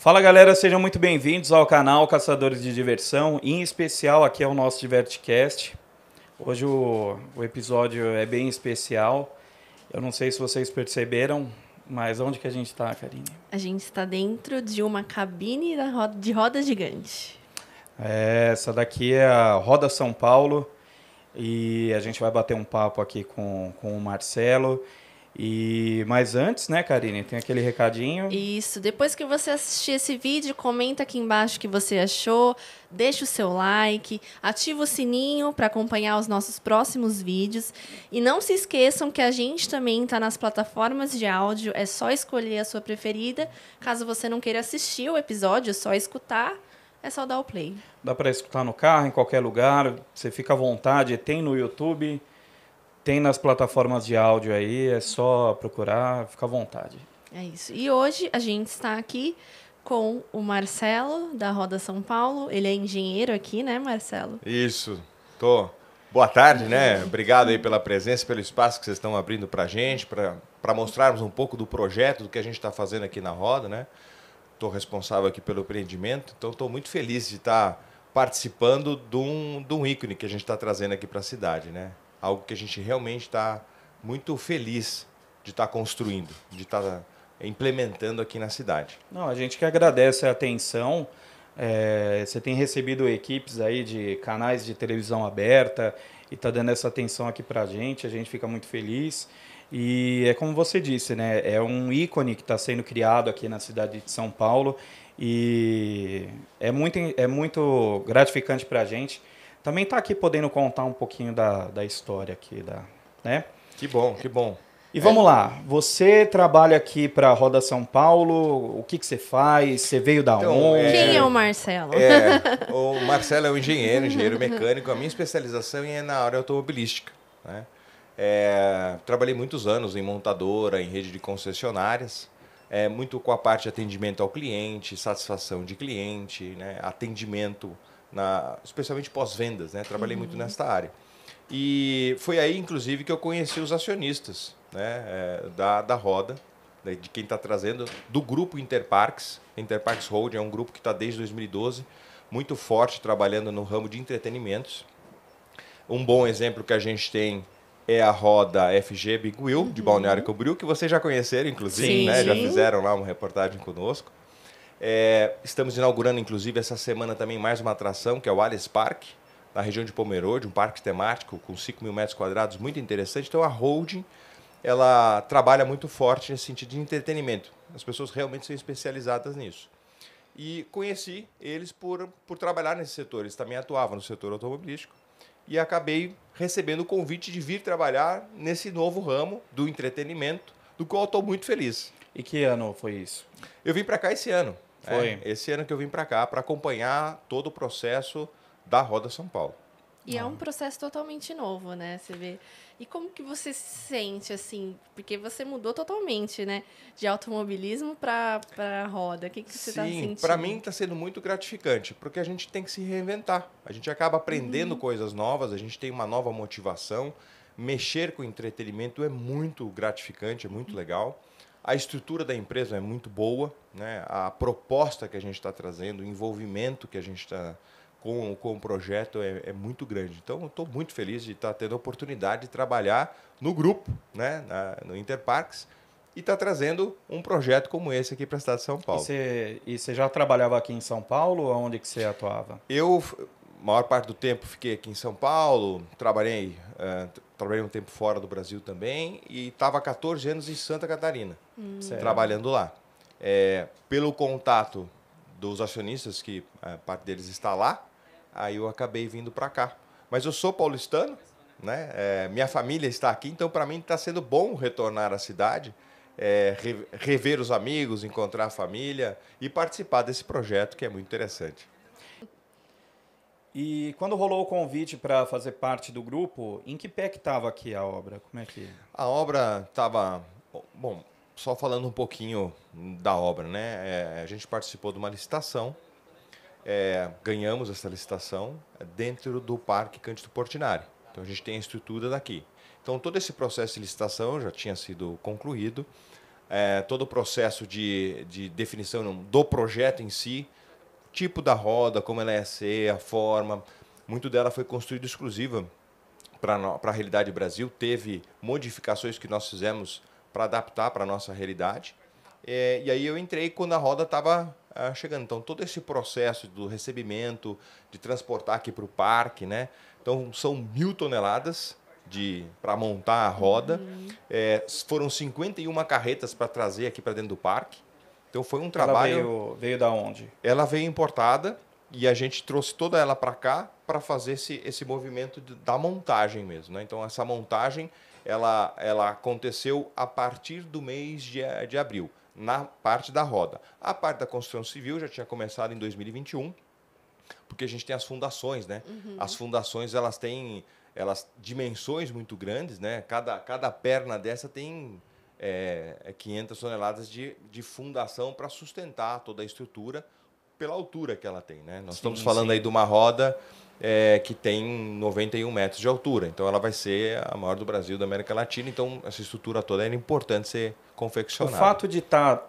Fala galera, sejam muito bem-vindos ao canal Caçadores de Diversão, em especial aqui é o nosso Divertcast. Hoje o, o, episódio é bem especial. Eu não sei se vocês perceberam, mas onde que a gente está, Karine? A gente está dentro de uma cabine roda, de roda gigante. É, essa daqui é a Roda São Paulo e a gente vai bater um papo aqui com, com o Marcelo. E mas antes, né, Karine, tem aquele recadinho. Isso, depois que você assistir esse vídeo, comenta aqui embaixo o que você achou, deixa o seu like, ativa o sininho para acompanhar os nossos próximos vídeos e não se esqueçam que a gente também está nas plataformas de áudio, é só escolher a sua preferida. Caso você não queira assistir o episódio, é só escutar. É só dar o play. Dá para escutar no carro, em qualquer lugar, você fica à vontade, tem no YouTube. Tem nas plataformas de áudio aí, é só procurar, fica à vontade. É isso. E hoje a gente está aqui com o Marcelo, da Roda São Paulo. Ele é engenheiro aqui, né, Marcelo? Isso. Tô. Boa tarde, né? Uhum. Obrigado aí pela presença, pelo espaço que vocês estão abrindo para a gente, para mostrarmos um pouco do projeto, do que a gente está fazendo aqui na Roda, né? Estou responsável aqui pelo empreendimento, então estou muito feliz de estar tá participando de um, de um ícone que a gente está trazendo aqui para a cidade, né? algo que a gente realmente está muito feliz de estar tá construindo, de estar tá implementando aqui na cidade. Não, a gente que agradece a atenção. É, você tem recebido equipes aí de canais de televisão aberta e está dando essa atenção aqui para a gente. A gente fica muito feliz. E é como você disse, né? É um ícone que está sendo criado aqui na cidade de São Paulo e é muito, é muito gratificante para a gente também está aqui podendo contar um pouquinho da, da história aqui, da, né? Que bom, que bom. E vamos é. lá, você trabalha aqui para a Roda São Paulo, o que, que você faz? Você veio da então, onde? É... Quem é o Marcelo? É, o Marcelo é um engenheiro, engenheiro mecânico. A minha especialização é na área automobilística. Né? É, trabalhei muitos anos em montadora, em rede de concessionárias, é, muito com a parte de atendimento ao cliente, satisfação de cliente, né? atendimento na, especialmente pós-vendas, né? Trabalhei uhum. muito nesta área. E foi aí, inclusive, que eu conheci os acionistas né? É, da, da roda, né? de quem está trazendo, do grupo Interparks. Interparks Holding é um grupo que está desde 2012, muito forte, trabalhando no ramo de entretenimentos. Um bom exemplo que a gente tem é a roda FG Big Wheel, de uhum. Balneário Camboriú, que vocês já conheceram, inclusive, sim, né? Sim. Já fizeram lá uma reportagem conosco. É, estamos inaugurando, inclusive, essa semana também mais uma atração, que é o Alice Park, na região de Pomerode, um parque temático com 5 mil metros quadrados, muito interessante. Então, a holding ela trabalha muito forte nesse sentido de entretenimento. As pessoas realmente são especializadas nisso. E conheci eles por, por trabalhar nesse setor. Eles também atuavam no setor automobilístico. E acabei recebendo o convite de vir trabalhar nesse novo ramo do entretenimento, do qual estou muito feliz. E que ano foi isso? Eu vim para cá esse ano. Foi. É, esse ano que eu vim para cá para acompanhar todo o processo da Roda São Paulo. E ah. é um ah. processo totalmente novo, né? Você vê. E como que você se sente assim? Porque você mudou totalmente, né? De automobilismo para roda. O que, que você está sentindo? para mim está sendo muito gratificante, porque a gente tem que se reinventar. A gente acaba aprendendo uhum. coisas novas, a gente tem uma nova motivação. Mexer com entretenimento é muito gratificante, é muito uhum. legal. A estrutura da empresa é muito boa, né? a proposta que a gente está trazendo, o envolvimento que a gente está com, com o projeto é, é muito grande. Então, estou muito feliz de estar tá tendo a oportunidade de trabalhar no grupo, né? Na, no Interparks, e está trazendo um projeto como esse aqui para a cidade de São Paulo. E você já trabalhava aqui em São Paulo ou onde que você atuava? Eu, maior parte do tempo, fiquei aqui em São Paulo, trabalhei, uh, trabalhei um tempo fora do Brasil também, e estava 14 anos em Santa Catarina hum. trabalhando lá. É, pelo contato dos acionistas, que a é, parte deles está lá, aí eu acabei vindo para cá. Mas eu sou paulistano, né? É, minha família está aqui, então para mim está sendo bom retornar à cidade, é, rever os amigos, encontrar a família e participar desse projeto que é muito interessante. E quando rolou o convite para fazer parte do grupo, em que pé que estava aqui a obra? Como é que? A obra estava bom só falando um pouquinho da obra, né? É, a gente participou de uma licitação, é, ganhamos essa licitação dentro do Parque Cândido Portinari. Então a gente tem a estrutura daqui. Então todo esse processo de licitação já tinha sido concluído, é, todo o processo de, de definição do projeto em si, tipo da roda, como ela ia ser, a forma, muito dela foi construído exclusiva para a realidade Brasil. Teve modificações que nós fizemos para adaptar para a nossa realidade. É, e aí eu entrei quando a roda estava ah, chegando. Então, todo esse processo do recebimento, de transportar aqui para o parque, né? Então, são mil toneladas para montar a roda. Uhum. É, foram 51 carretas para trazer aqui para dentro do parque. Então, foi um ela trabalho... Veio, veio da onde? Ela veio importada e a gente trouxe toda ela para cá para fazer esse, esse movimento da montagem mesmo. Né? Então, essa montagem ela, ela aconteceu a partir do mês de, de abril, na parte da roda. A parte da construção civil já tinha começado em 2021, porque a gente tem as fundações, né? Uhum. As fundações, elas têm elas dimensões muito grandes, né? Cada, cada perna dessa tem é, 500 é toneladas de, de fundação para sustentar toda a estrutura pela altura que ela tem, né? Nós sim, estamos falando sim. aí de uma roda é, que tem 91 metros de altura. Então ela vai ser a maior do Brasil, da América Latina. Então essa estrutura toda era importante ser confeccionada. O fato de estar tá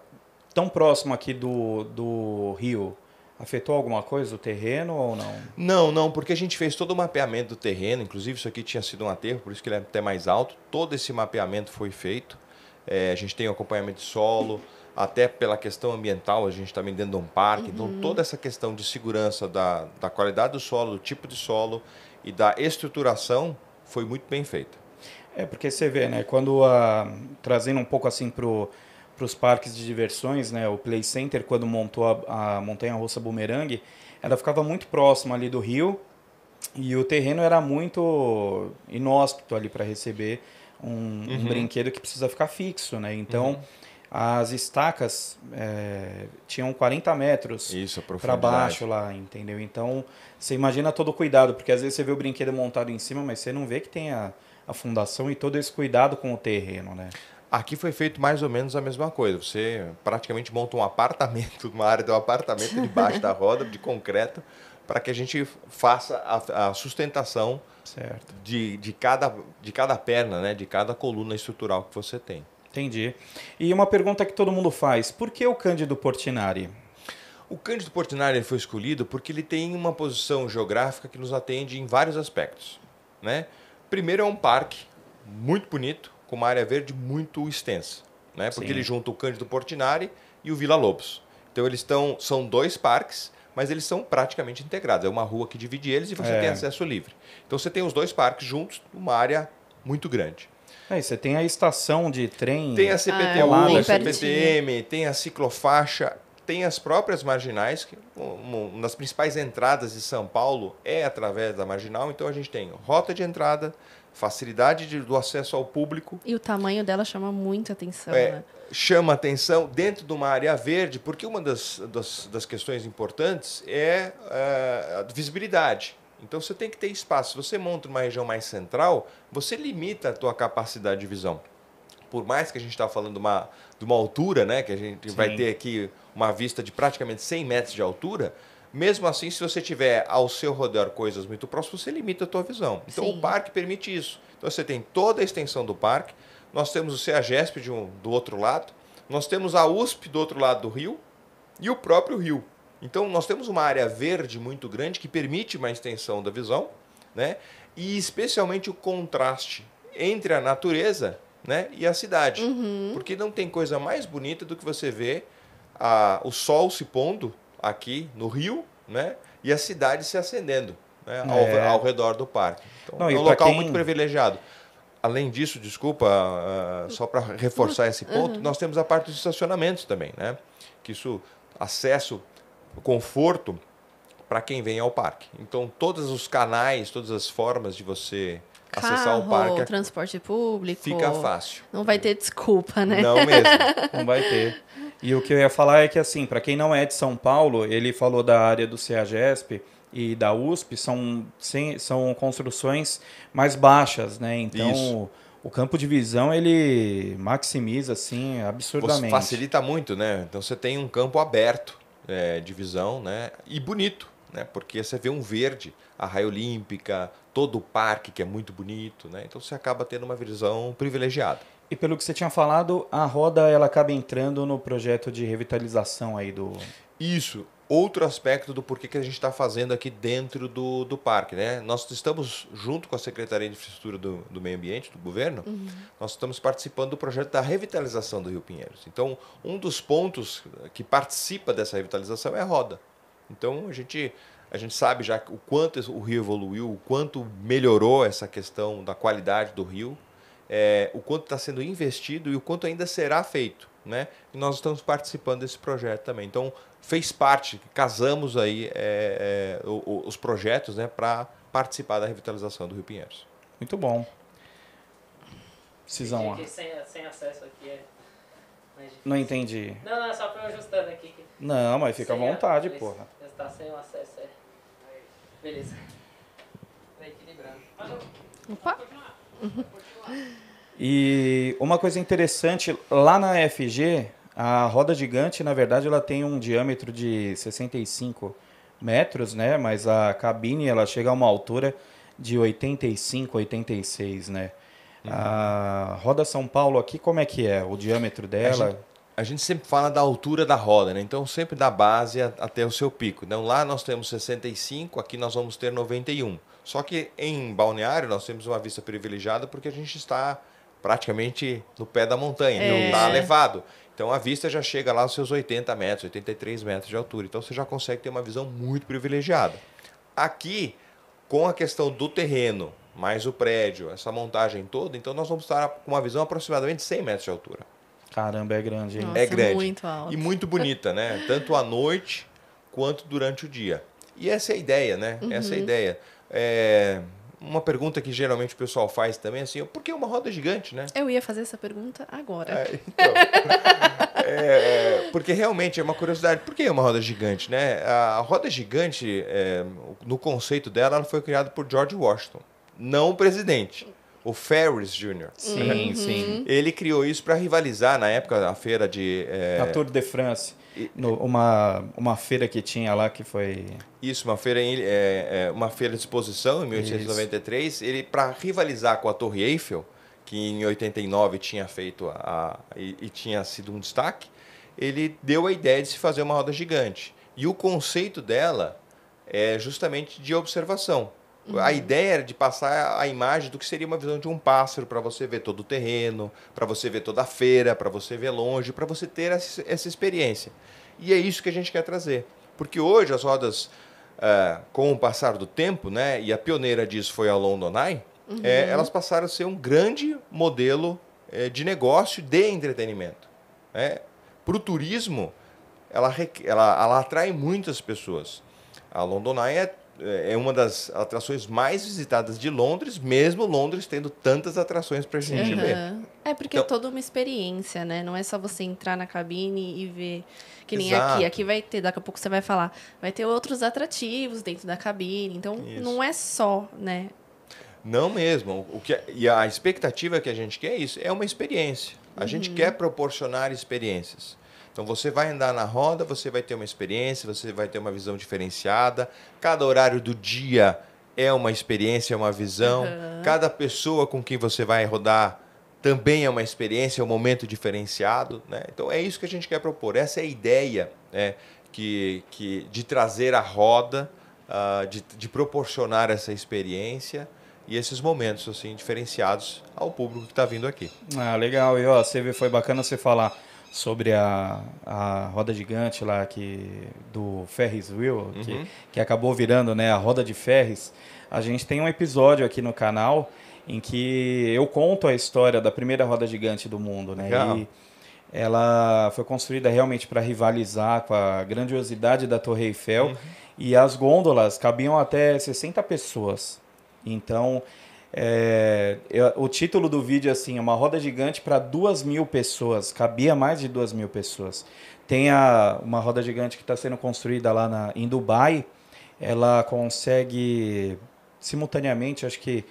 tão próximo aqui do, do rio afetou alguma coisa o terreno ou não? Não, não, porque a gente fez todo o mapeamento do terreno. Inclusive isso aqui tinha sido um aterro, por isso que ele é até mais alto. Todo esse mapeamento foi feito. É, a gente tem o acompanhamento de solo até pela questão ambiental, a gente está vendendo um parque, então, uhum. então toda essa questão de segurança da, da qualidade do solo, do tipo de solo e da estruturação foi muito bem feita. É porque você vê, né? Quando a trazendo um pouco assim para os parques de diversões, né? O Play Center quando montou a, a montanha-russa bumerangue ela ficava muito próxima ali do rio e o terreno era muito inóspito ali para receber um, uhum. um, brinquedo que precisa ficar fixo, né? Então uhum as estacas é, tinham 40 metros para baixo lá, entendeu? Então, você imagina todo o cuidado, porque às vezes você vê o brinquedo montado em cima, mas você não vê que tem a, a fundação e todo esse cuidado com o terreno, né? Aqui foi feito mais ou menos a mesma coisa. Você praticamente monta um apartamento, uma área de um apartamento debaixo da roda, de concreto, para que a gente faça a, a sustentação certo. De, de, cada, de cada perna, né? de cada coluna estrutural que você tem. Entendi. E uma pergunta que todo mundo faz: por que o Cândido Portinari? O Cândido Portinari foi escolhido porque ele tem uma posição geográfica que nos atende em vários aspectos. Né? Primeiro, é um parque muito bonito, com uma área verde muito extensa, né? porque Sim. ele junta o Cândido Portinari e o Vila Lobos. Então, eles são dois parques, mas eles são praticamente integrados. É uma rua que divide eles e você é. tem acesso livre. Então, você tem os dois parques juntos numa área muito grande. É você tem a estação de trem. Tem a CPT ah, é a CPTM, tem a ciclofaixa, tem as próprias marginais, que uma das principais entradas de São Paulo é através da marginal, então a gente tem rota de entrada, facilidade de, do acesso ao público. E o tamanho dela chama muita atenção, é, né? Chama atenção dentro de uma área verde, porque uma das, das, das questões importantes é, é a visibilidade. Então você tem que ter espaço. Se você monta uma região mais central, você limita a tua capacidade de visão. Por mais que a gente está falando de uma, de uma altura, né, que a gente Sim. vai ter aqui uma vista de praticamente 100 metros de altura, mesmo assim, se você tiver ao seu redor coisas muito próximas, você limita a tua visão. Então Sim. o parque permite isso. Então você tem toda a extensão do parque. Nós temos o CEAGESP de um, do outro lado, nós temos a USP do outro lado do rio e o próprio rio. Então, nós temos uma área verde muito grande que permite uma extensão da visão, né? E especialmente o contraste entre a natureza, né, e a cidade. Uhum. Porque não tem coisa mais bonita do que você ver a, o sol se pondo aqui no rio, né? E a cidade se acendendo né, ao, é. ao, redor do parque. Então, não, é um local quem... muito privilegiado. Além disso, desculpa, uh, só para reforçar esse ponto, uhum. nós temos a parte dos estacionamentos também, né? Que isso acesso conforto para quem vem ao parque. Então, todos os canais, todas as formas de você Carro, acessar o parque. É transporte público. Fica fácil. Não vai ter desculpa, né? Não mesmo. não vai ter. E o que eu ia falar é que, assim, para quem não é de São Paulo, ele falou da área do CEAGESP e da USP, são, sim, são construções mais baixas, né? Então. Isso. O campo de visão ele maximiza assim absurdamente. facilita muito, né? Então você tem um campo aberto é, divisão, né? E bonito, né? Porque você vê um verde, a raia olímpica, todo o parque que é muito bonito, né? Então você acaba tendo uma visão privilegiada. E pelo que você tinha falado, a roda ela acaba entrando no projeto de revitalização aí do. Isso outro aspecto do porquê que a gente está fazendo aqui dentro do, do parque. Né? Nós estamos, junto com a Secretaria de Infraestrutura do, do Meio Ambiente, do governo, uhum. nós estamos participando do projeto da revitalização do Rio Pinheiros. Então, um dos pontos que participa dessa revitalização é a roda. Então, a gente, a gente sabe já o quanto o rio evoluiu, o quanto melhorou essa questão da qualidade do rio, é, o quanto está sendo investido e o quanto ainda será feito. Né? E nós estamos participando desse projeto também. Então, fez parte, casamos aí é, é, os projetos né, para participar da revitalização do Rio Pinheiros. Muito bom. Cisão. Sem, sem acesso aqui é não entendi. Não, não, é só pra eu ajustando aqui. Não, mas fica sem à vontade, a... porra. Está sem o acesso, é. Beleza. Está equilibrando. Mas eu... Opa! E uma coisa interessante, lá na FG, a roda gigante, na verdade, ela tem um diâmetro de 65 metros, né? Mas a cabine, ela chega a uma altura de 85, 86, né? Uhum. A roda São Paulo aqui, como é que é o diâmetro dela? A gente, a gente sempre fala da altura da roda, né? Então, sempre da base até o seu pico. Então, lá nós temos 65, aqui nós vamos ter 91. Só que em Balneário nós temos uma vista privilegiada porque a gente está praticamente no pé da montanha, é. não está elevado. Então a vista já chega lá aos seus 80 metros, 83 metros de altura. Então você já consegue ter uma visão muito privilegiada. Aqui, com a questão do terreno, mais o prédio, essa montagem toda, então nós vamos estar com uma visão aproximadamente 100 metros de altura. Caramba, é grande, hein? É Nossa, é grande. Muito alto. E muito bonita, né? Tanto à noite quanto durante o dia. E essa é a ideia, né? Uhum. Essa é a uhum. ideia. É, uma pergunta que geralmente o pessoal faz também, assim, por que uma roda gigante, né? Eu ia fazer essa pergunta agora. É, então, é, é, porque realmente é uma curiosidade, por que uma roda gigante, né? A roda gigante, é, no conceito dela, ela foi criada por George Washington, não o presidente o Ferris Jr. Sim, sim. Uhum. Ele criou isso para rivalizar na época a feira de é... a Tour de France, no, uma uma feira que tinha lá que foi isso, uma feira em, é, é, uma feira de exposição em 1893. Isso. Ele para rivalizar com a Torre Eiffel, que em 89 tinha feito a, a e, e tinha sido um destaque, ele deu a ideia de se fazer uma roda gigante. E o conceito dela é justamente de observação. Uhum. A ideia era de passar a imagem do que seria uma visão de um pássaro para você ver todo o terreno, para você ver toda a feira, para você ver longe, para você ter essa, essa, experiência. E é isso que a gente quer trazer, porque hoje as rodas, uh, com o passar do tempo, né, e a pioneira disso foi a London uhum. é, elas passaram a ser um grande modelo é, de negócio de entretenimento. Né? Para o turismo, ela, ela, ela atrai muitas pessoas. A Eye é é, é uma das atrações mais visitadas de Londres, mesmo Londres tendo tantas atrações para a gente uhum. ver. É porque é então, é toda uma experiência, né? Não é só você entrar na cabine e ver que nem exato. aqui. Aqui vai ter, daqui a pouco você vai falar, vai ter outros atrativos dentro da cabine. Então Isso. não é só, né? Não mesmo. O que é, e a expectativa que a gente quer é isso, é uma experiência. A uhum. gente quer proporcionar experiências. Então você vai andar na roda, você vai ter uma experiência, você vai ter uma visão diferenciada. Cada horário do dia é uma experiência, é uma visão. Uhum. Cada pessoa com quem você vai rodar também é uma experiência, é um momento diferenciado. Né? Então é isso que a gente quer propor. Essa é a ideia né, que, que, de trazer a roda, uh, de, de proporcionar essa experiência e esses momentos assim diferenciados ao público que está vindo aqui. Ah, legal. E ó, você foi bacana você falar sobre a, a roda gigante lá que do Ferris Wheel, uhum. que, que acabou virando né, a roda de Ferris, a gente tem um episódio aqui no canal em que eu conto a história da primeira roda gigante do mundo, né? Legal. E ela foi construída realmente para rivalizar com a grandiosidade da Torre Eiffel uhum. e as gôndolas cabiam até 60 pessoas. Então, é, eu, o título do vídeo é assim, uma roda gigante para duas mil pessoas. Cabia mais de duas mil pessoas. Tem a, uma roda gigante que está sendo construída lá na, em Dubai. Ela consegue simultaneamente, acho que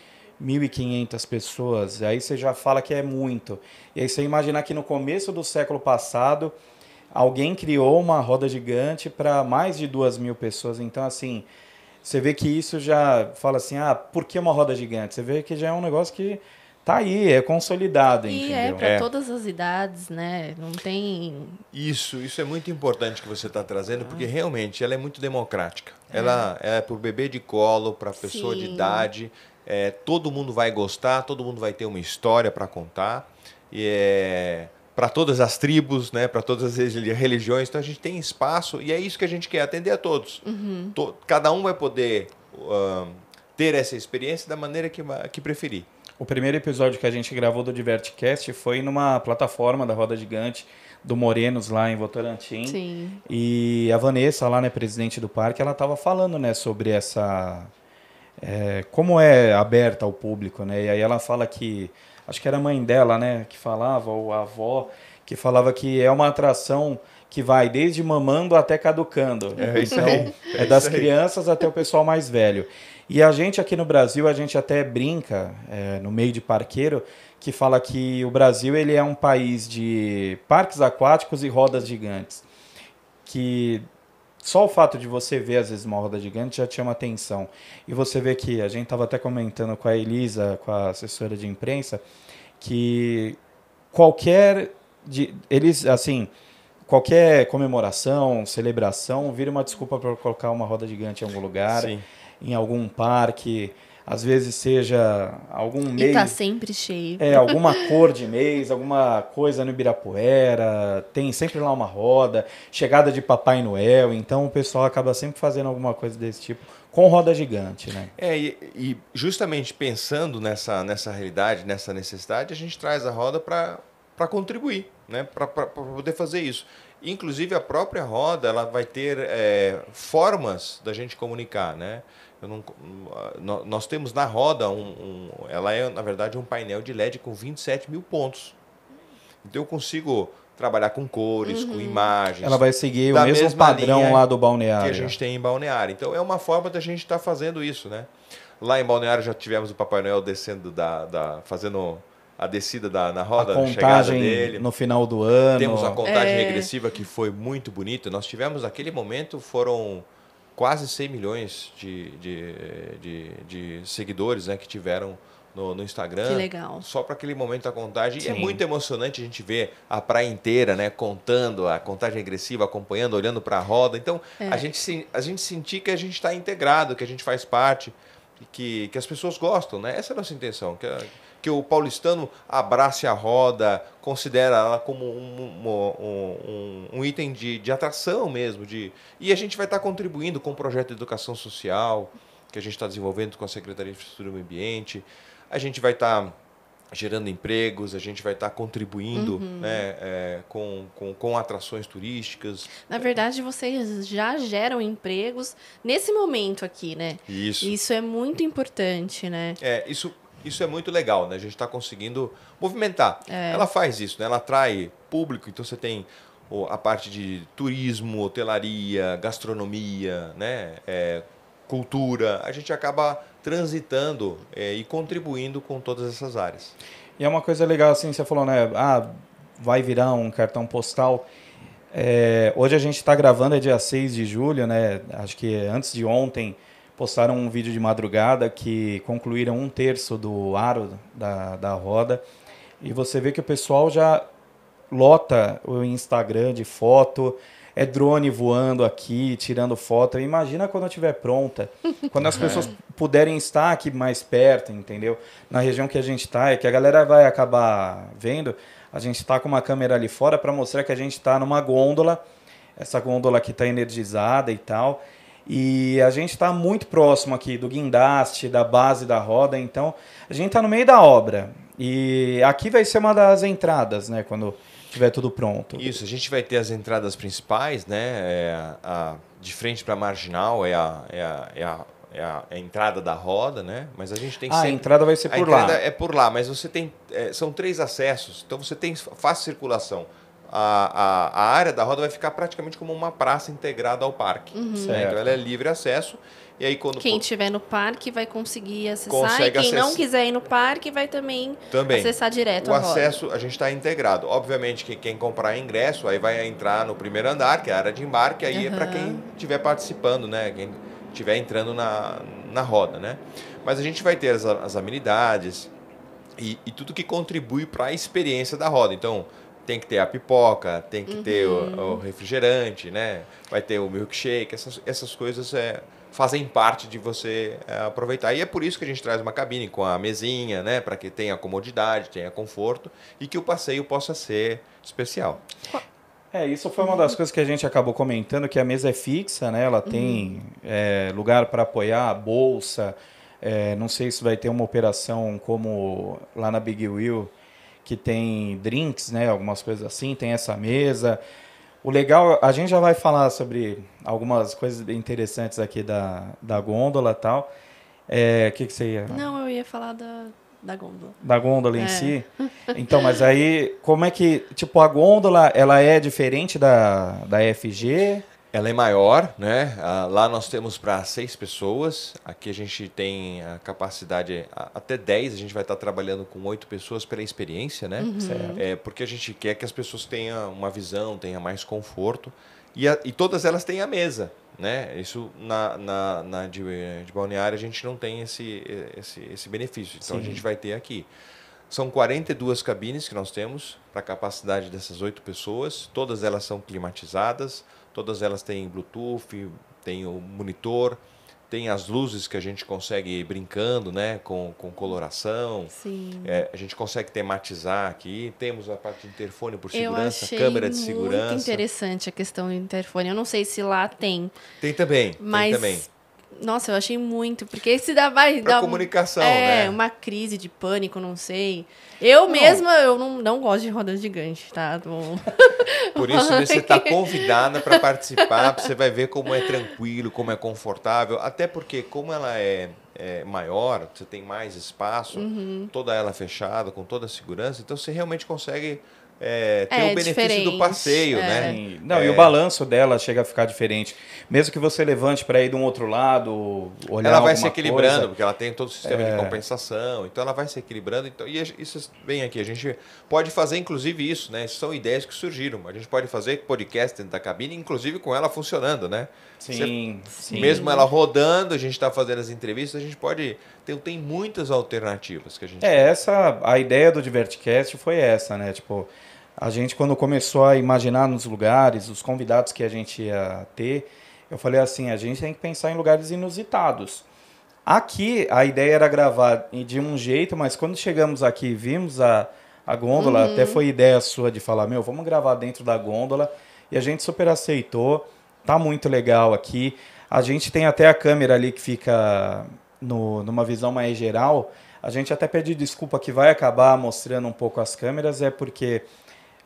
1.500 pessoas. Aí você já fala que é muito. E aí você imaginar que no começo do século passado alguém criou uma roda gigante para mais de duas mil pessoas. Então assim você vê que isso já fala assim, ah, por que uma roda gigante? Você vê que já é um negócio que tá aí, é consolidado, e é, entendeu? é para é. todas as idades, né? Não tem Isso, isso é muito importante que você está trazendo, porque realmente ela é muito democrática. É. Ela, é para o bebê de colo, para a pessoa Sim. de idade, é, todo mundo vai gostar, todo mundo vai ter uma história para contar. E é para todas as tribos, né, para todas as religiões. Então a gente tem espaço e é isso que a gente quer atender a todos. Uhum. To cada um vai poder uh, ter essa experiência da maneira que, que preferir. O primeiro episódio que a gente gravou do Divertcast foi numa plataforma da Roda Gigante do Morenos lá em Votorantim. Sim. E a Vanessa lá, né, presidente do parque, ela estava falando, né, sobre essa é, como é aberta ao público, né? E aí ela fala que acho que era a mãe dela, né, que falava, ou a avó, que falava que é uma atração que vai desde mamando até caducando. É isso então, aí. É, é das aí. crianças até o pessoal mais velho. E a gente aqui no Brasil, a gente até brinca é, no meio de parqueiro, que fala que o Brasil ele é um país de parques aquáticos e rodas gigantes. Que só o fato de você ver, às vezes, uma roda gigante já chama atenção. E você vê que a gente estava até comentando com a Elisa, com a assessora de imprensa, que qualquer. De, eles, assim, qualquer comemoração, celebração, vira uma desculpa para colocar uma roda gigante em algum lugar, Sim. em algum parque às vezes seja algum mês. E tá sempre cheio. É, alguma cor de mês, alguma coisa no Ibirapuera, tem sempre lá uma roda, chegada de Papai Noel, então o pessoal acaba sempre fazendo alguma coisa desse tipo com roda gigante, né? É, e, e justamente pensando nessa, nessa realidade, nessa necessidade, a gente traz a roda para contribuir, né? Para poder fazer isso. Inclusive a própria roda, ela vai ter é, formas da gente comunicar, né? Não, nós temos na roda um, um, Ela é, na verdade, um painel de LED com 27 mil pontos. Então eu consigo trabalhar com cores, uhum. com imagens. Ela vai seguir o mesmo padrão lá do balneário. Que a gente tem em balneário. Então é uma forma da gente estar tá fazendo isso, né? Lá em balneário já tivemos o Papai Noel descendo da. da fazendo a descida da, na roda, a contagem dele. no final do ano. Temos a contagem é... regressiva que foi muito bonita. Nós tivemos, naquele momento, foram quase 100 milhões de, de, de, de seguidores né, que tiveram no, no, Instagram. Que legal. Só para aquele momento da contagem. Sim. E é muito emocionante a gente ver a praia inteira, né? Contando a contagem regressiva, acompanhando, olhando para a roda. Então, é. a, gente, a gente sentir que a gente está integrado, que a gente faz parte, que, que as pessoas gostam, né? Essa é a nossa intenção. Que a, que o paulistano abrace a roda, considera ela como um, um, um, um item de, de atração mesmo. De, e a gente vai estar contribuindo com o projeto de educação social que a gente está desenvolvendo com a Secretaria de Infraestrutura e Meio Ambiente. A gente vai estar gerando empregos, a gente vai estar contribuindo uhum. né, é, com, com, com, atrações turísticas. Na verdade, vocês já geram empregos nesse momento aqui, né? Isso. Isso é muito importante, né? É, isso isso é muito legal, né? A gente está conseguindo movimentar. É. Ela faz isso, né? Ela atrai público, então você tem a parte de turismo, hotelaria, gastronomia, né? É, cultura. A gente acaba transitando é, e contribuindo com todas essas áreas. E é uma coisa legal, assim, você falou, né? Ah, vai virar um cartão postal. É, hoje a gente está gravando, é dia 6 de julho, né? Acho que é antes de ontem postaram um vídeo de madrugada que concluíram um terço do aro da, da roda. E você vê que o pessoal já lota o Instagram de foto, é drone voando aqui, tirando foto. Imagina quando estiver pronta, quando as é. pessoas puderem estar aqui mais perto, entendeu? Na região que a gente está, é que a galera vai acabar vendo. A gente está com uma câmera ali fora para mostrar que a gente está numa gôndola, essa gôndola que está energizada e tal. E a gente está muito próximo aqui do guindaste, da base da roda, então a gente está no meio da obra. E aqui vai ser uma das entradas, né? Quando tiver tudo pronto. Isso, a gente vai ter as entradas principais, né? É a, de frente para a marginal é a, é a, é a... É a, é a, entrada da roda, né? Mas a gente tem ah, sempre... a entrada vai ser por a lá. É por lá, mas você tem é, são três acessos, então você tem fácil circulação a, a, a, área da roda vai ficar praticamente como uma praça integrada ao parque. Uhum. Né? Então ela é livre acesso. E aí quando quem estiver no parque vai conseguir acessar Consegue e quem não quiser ir no parque vai também, também. acessar direto. O a acesso a gente está integrado. Obviamente que quem comprar ingresso aí vai entrar no primeiro andar, que é a área de embarque, aí uhum. é para quem estiver participando, né? Quem estiver entrando na, na roda, né? Mas a gente vai ter as, as amenidades e, e tudo que contribui para a experiência da roda. Então tem que ter a pipoca, tem que uhum. ter o, uhum. o, refrigerante, né? Vai ter o milkshake, essas, essas coisas é, fazem parte de você é, aproveitar. E é por isso que a gente traz uma cabine com a mesinha, né? Para que tenha comodidade, tenha conforto e que o passeio possa ser especial. É, isso foi uma das coisas que a gente acabou comentando, que a mesa é fixa, né? Ela tem uhum. é, lugar para apoiar a bolsa. É, não sei se vai ter uma operação como lá na Big Wheel, que tem drinks, né, algumas coisas assim, tem essa mesa. O legal, a gente já vai falar sobre algumas coisas interessantes aqui da, da gôndola e tal. É, o é, que, que você ia? Não, eu ia falar da, da gôndola. Da gôndola em é. si. Então, mas aí, como é que. Tipo, a gôndola, ela é diferente da, da FG? Ela é maior, né? Ah, lá nós temos para seis pessoas. Aqui a gente tem a capacidade até dez. A gente vai estar trabalhando com oito pessoas pela experiência, né? Uhum. É, porque a gente quer que as pessoas tenham uma visão, tenham mais conforto. E, a, e todas elas têm a mesa, né? Isso na, na, na de, de balneário a gente não tem esse, esse, esse benefício. Então Sim. a gente vai ter aqui. São 42 cabines que nós temos para a capacidade dessas oito pessoas. Todas elas são climatizadas. Todas elas têm Bluetooth, tem o monitor, tem as luzes que a gente consegue brincando, né? Com, com coloração. Sim. É, a gente consegue tematizar aqui. Temos a parte de interfone por segurança, câmera de segurança. Muito interessante a questão do interfone. Eu não sei se lá tem. Tem também. Mas tem também. Nossa, eu achei muito, porque esse dá vai pra comunicação, um, é, né? uma crise de pânico, não sei. Eu não. mesma eu não, não gosto de rodas gigantes, tá? Bom. Por isso né, você está convidada para participar, você vai ver como é tranquilo, como é confortável, até porque como ela é, é maior, você tem mais espaço, uhum. toda ela fechada, com toda a segurança, então você realmente consegue é, ter é, o benefício diferente. do passeio, é. né? Não, e o é. balanço dela chega a ficar diferente. Mesmo que você levante para ir de um outro lado, olhar Ela vai se equilibrando, coisa. porque ela tem todo o sistema de é. compensação, então ela vai se equilibrando. Então, e isso vem é, aqui, a gente pode fazer inclusive isso, né? São ideias que surgiram. A gente pode fazer podcast dentro da cabine, inclusive com ela funcionando, né? Sim, você, sim. Mesmo ela rodando, a gente está fazendo as entrevistas, a gente pode. Tem, tem muitas alternativas que a gente. É, tem. essa. A ideia do Divertcast foi essa, né? Tipo a gente, quando começou a imaginar nos lugares, os convidados que a gente ia ter, eu falei assim: a gente tem que pensar em lugares inusitados. Aqui, a ideia era gravar de um jeito, mas quando chegamos aqui vimos a, a gôndola, uhum. até foi ideia sua de falar: meu, vamos gravar dentro da gôndola. E a gente super aceitou, tá muito legal aqui. A gente tem até a câmera ali que fica no, numa visão mais geral. A gente até pede desculpa que vai acabar mostrando um pouco as câmeras, é porque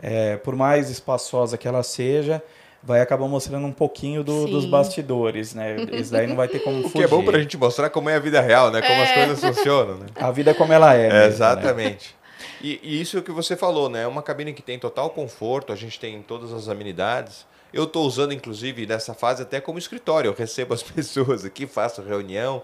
é, por mais espaçosa que ela seja, vai acabar mostrando um pouquinho do, dos bastidores, né? Isso daí não vai ter como fugir. O que é bom pra gente mostrar como é a vida real, né? Como é. as coisas funcionam, né? A vida é como ela é. é mesmo, né? exatamente. Né? E, e, isso que você falou, né? É uma cabine que tem total conforto, a gente tem todas as amenidades. Eu estou usando, inclusive, nessa fase até como escritório. Eu recebo as pessoas aqui, faço reunião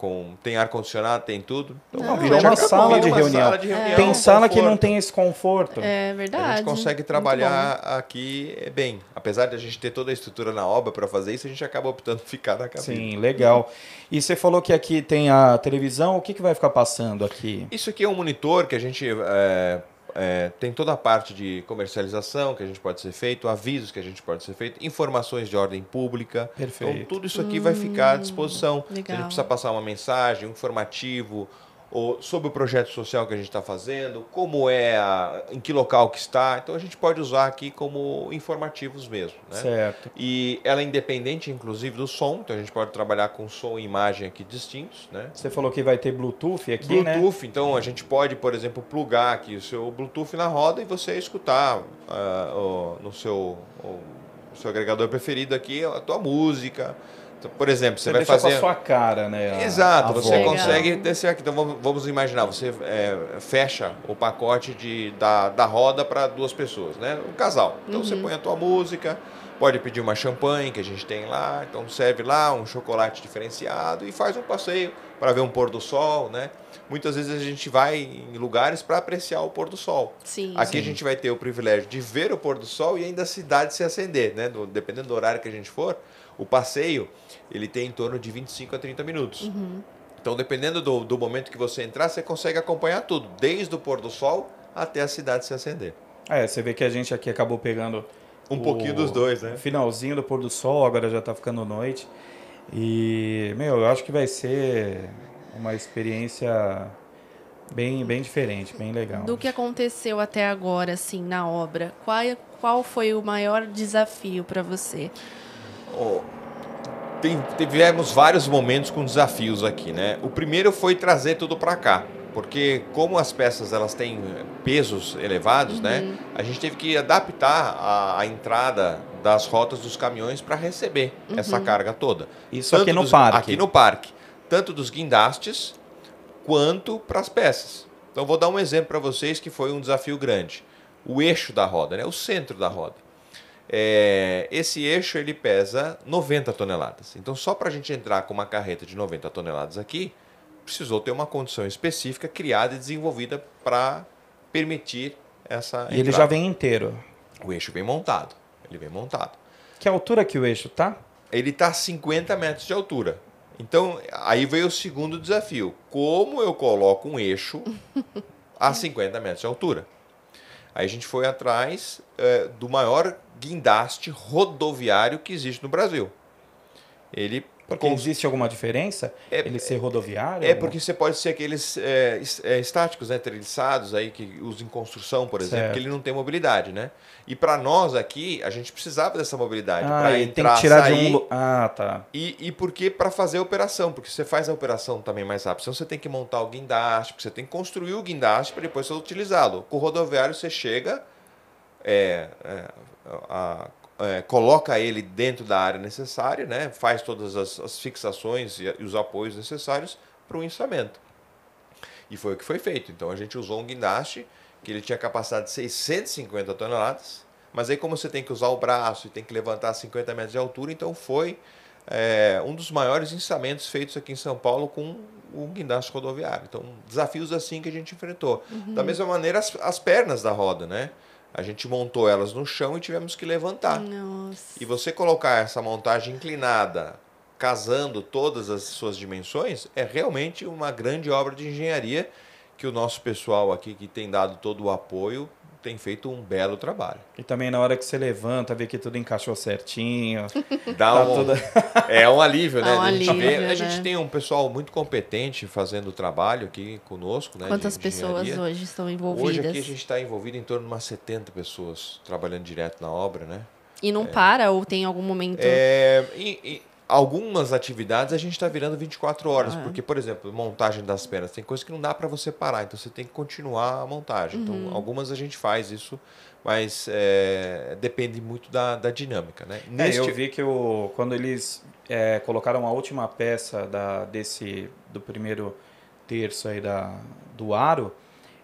com tem ar condicionado, tem tudo. Então, não, virou uma, sala de, uma reunião. sala de é. reunião. É. Tem sala conforto. que não tem esse conforto. É verdade. A gente consegue trabalhar aqui é bem. Apesar de a gente ter toda a estrutura na obra para fazer isso, a gente acaba optando por ficar na cabine. Sim, legal. E você falou que aqui tem a televisão, o que, que vai ficar passando aqui? Isso aqui é um monitor que a gente é, é, tem toda a parte de comercialização que a gente pode ser feito, avisos que a gente pode ser feito, informações de ordem pública. Então, Perfeito. Então, tudo isso aqui hum, vai ficar à hum, disposição. Legal. Se a gente precisa passar uma mensagem, um informativo, ou sobre o projeto social que a gente está fazendo, como é, a, em que local que está. Então a gente pode usar aqui como informativos mesmo. Né? Certo. E ela é independente, inclusive, do som, então a gente pode trabalhar com som e imagem aqui distintos. Né? Você falou que vai ter Bluetooth aqui, Bluetooth, né? Bluetooth, então a gente pode, por exemplo, plugar aqui o seu Bluetooth na roda e você escutar uh, no seu, seu agregador preferido aqui a tua música então, por exemplo, você, você vai fazer. Com a sua cara, né? Exato, a você consegue descer aqui. Então vamos, vamos imaginar, você é, fecha o pacote de, da, da roda para duas pessoas, né? Um casal. Então uhum. você põe a tua música, pode pedir uma champanhe que a gente tem lá, então serve lá um chocolate diferenciado e faz um passeio para ver um pôr do sol, né? Muitas vezes a gente vai em lugares para apreciar o pôr do sol. Sim, Aqui sim. a gente vai ter o privilégio de ver o pôr do sol e ainda a cidade se acender, né? Do, dependendo do horário que a gente for, o passeio, ele tem em torno de 25 a 30 minutos. Uhum. Então, dependendo do, do momento que você entrar, você consegue acompanhar tudo, desde o pôr do sol até a cidade se acender. É, você vê que a gente aqui acabou pegando um o... pouquinho dos dois, né? Finalzinho do pôr do sol, agora já tá ficando noite. E, meu, eu acho que vai ser uma experiência bem, bem diferente, bem legal. Do que aconteceu até agora, assim, na obra, qual, é, qual foi o maior desafio para você? Oh, tem, tivemos vários momentos com desafios aqui, né? O primeiro foi trazer tudo para cá, porque como as peças elas têm eh, pesos elevados, né? uhum. né? A gente teve que adaptar a, a entrada das rotas dos caminhões para receber uhum. essa carga toda. Isso aqui no dos, parque. Aqui no parque, tanto dos guindastes quanto para as peças. Então vou dar um exemplo para vocês que foi um desafio grande. O eixo da roda, né? O centro da roda. É, esse eixo ele pesa 90 toneladas. Então, só para a gente entrar com uma carreta de 90 toneladas aqui, precisou ter uma condição específica criada e desenvolvida para permitir essa. E ele já vem inteiro. O eixo vem montado. Ele vem montado. Que altura que o eixo tá? Ele tá a 50 metros de altura. Então, aí veio o segundo desafio. Como eu coloco um eixo a 50 metros de altura? Aí a gente foi atrás é, do maior guindaste rodoviário que existe no Brasil. Ele porque existe alguma diferença? É, ele ser é, rodoviário? É, porque você pode ser aqueles é, é, estáticos, né, treliçados aí que usam em construção, por exemplo, certo. que ele não tem mobilidade, né? E para nós aqui, a gente precisava dessa mobilidade ah, para entrar, tem que tirar sair, de um... Ah, tá. E, e porque para fazer a operação, porque você faz a operação também mais rápido. Então você tem que montar o guindaste, porque você tem que construir o guindaste para depois utilizá lo Com o rodoviário você chega é, é, a, é, coloca ele dentro da área necessária, né? faz todas as, as fixações e, e, os apoios necessários para o instamento. E foi o que foi feito. Então a gente usou um guindaste que ele tinha capacidade de 650 toneladas, mas aí como você tem que usar o braço e tem que levantar 50 metros de altura, então foi é, um dos maiores instamentos feitos aqui em São Paulo com o guindaste rodoviário. Então desafios assim que a gente enfrentou. Uhum. Da mesma maneira as, as pernas da roda, né? A gente montou elas no chão e tivemos que levantar. Nossa. E você colocar essa montagem inclinada, casando todas as suas dimensões, é realmente uma grande obra de engenharia que o nosso pessoal aqui que tem dado todo o apoio tem feito um belo trabalho. E também na hora que você levanta, vê que tudo encaixou certinho. Dá tá um, tudo... é um alívio, né? É um alívio, a, gente vê, né? a gente tem um pessoal muito competente fazendo o trabalho aqui conosco. Né, Quantas pessoas hoje estão envolvidas? Hoje aqui a gente está envolvido em torno de umas 70 pessoas trabalhando direto na obra, né? E não é. para ou tem algum momento? É, e, e, algumas atividades a gente está virando 24 horas, ah, é. porque, por exemplo, montagem das pernas, tem coisa que não dá para você parar, então você tem que continuar a montagem. Então, uhum. Então, algumas a gente faz isso, mas é, depende muito da, da dinâmica. Né? É, Neste... eu vi que o, quando eles é, colocaram a última peça da, desse do primeiro terço aí da, do aro,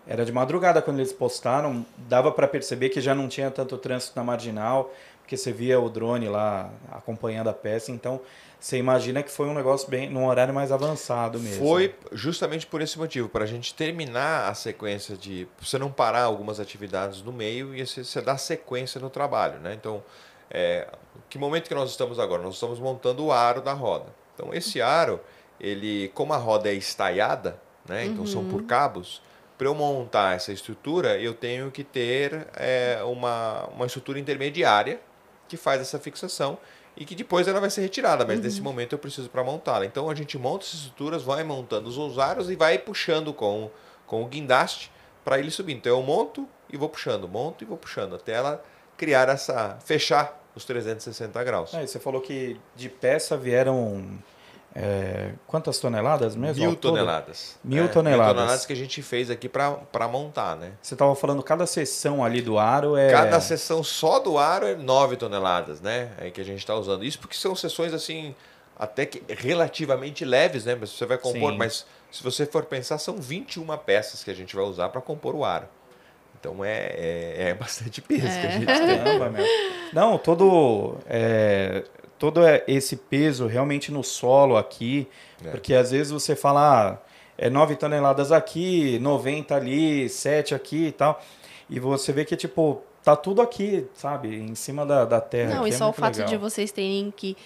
era de madrugada quando eles postaram, dava para perceber que já não tinha tanto trânsito na marginal, porque você via o drone lá acompanhando a peça, então você imagina que foi um negócio bem num horário mais avançado mesmo. Foi justamente por esse motivo, para a gente terminar a sequência de você não parar algumas atividades no meio e você, você sequência no trabalho, né? Então, é, que momento que nós estamos agora? Nós estamos montando o aro da roda. Então, esse aro, ele, como a roda é estaiada, né? Então uhum. são por uhum. cabos para eu montar essa estrutura, eu tenho que ter é, uma, uma estrutura intermediária que faz essa fixação e que depois ela vai ser retirada, mas uhum. nesse momento eu preciso para montá-la. Então a gente monta essas estruturas, vai montando os usuários e vai puxando com, com o guindaste para ele subir. Então eu monto e vou puxando, monto e vou puxando até ela criar essa fechar os 360 graus. É, você falou que de peça vieram é, quantas toneladas mesmo? Mil toneladas. Mil é, toneladas. Mil toneladas que a gente fez aqui para montar, né? Você estava falando cada seção ali do aro é. Cada seção só do aro é nove toneladas, né? É que a gente está usando. Isso porque são sessões assim, até que relativamente leves, né? Mas você vai compor, Sim. mas se você for pensar, são 21 peças que a gente vai usar para compor o aro. Então é, é, é bastante peso que a é. gente tem. Não, todo. É, todo é, esse peso realmente no solo aqui, é. porque às vezes você fala, ah, é 9 toneladas aqui, 90 ali, 7 aqui e tal, e você vê que, tipo, tá tudo aqui, sabe, em cima da, da terra. Não, e é só é o fato legal. de vocês terem que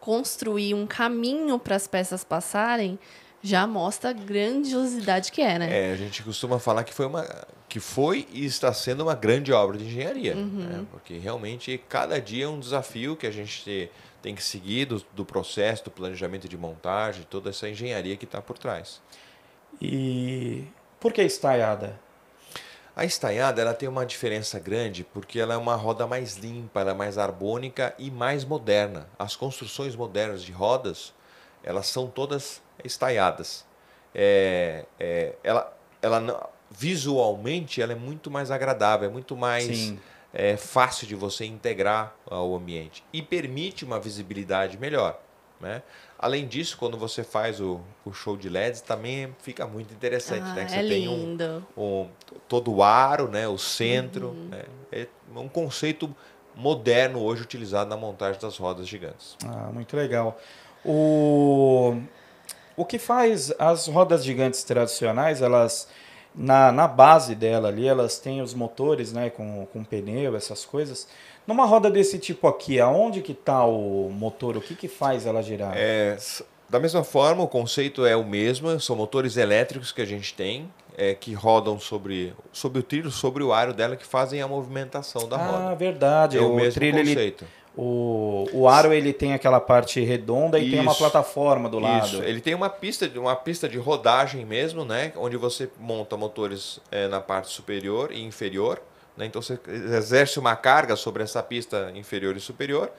construir um caminho para as peças passarem já mostra a grandiosidade que é, né? É, a gente costuma falar que foi uma que foi e está sendo uma grande obra de engenharia, uhum. né? porque realmente cada dia é um desafio que a gente tem que seguir do, do processo, do planejamento de montagem, toda essa engenharia que está por trás. E por que estaiada? A estaiada ela tem uma diferença grande porque ela é uma roda mais limpa, ela é mais harmônica e mais moderna. As construções modernas de rodas elas são todas estaiadas. É, é, ela, ela visualmente ela é muito mais agradável, é muito mais Sim é, fácil de você integrar ao ah, ambiente e permite uma visibilidade melhor. Né? Além disso, quando você faz o, o show de LEDs, também fica muito interessante, né? ah, né? Que é você lindo. tem um, um, todo o aro, né? o centro. Uhum. Né? É um conceito moderno hoje utilizado na montagem das rodas gigantes. Ah, muito legal. O, o que faz as rodas gigantes tradicionais, elas na, na base dela ali, elas têm os motores, né, com, com pneu, essas coisas. Numa roda desse tipo aqui, aonde que está o motor? O que, que faz ela girar? É, da mesma forma, o conceito é o mesmo, são motores elétricos que a gente tem, é, que rodam sobre, sobre o trilho, sobre o aro dela, que fazem a movimentação da ah, roda. Ah, verdade. É o, o mesmo trilho, conceito. Ele o, o aro ele tem aquela parte redonda e isso, tem uma plataforma do lado. Isso. Ele tem uma pista, uma pista de rodagem mesmo, né? Onde você monta motores é, na parte superior e inferior. Né? Então você exerce uma carga sobre essa pista inferior e superior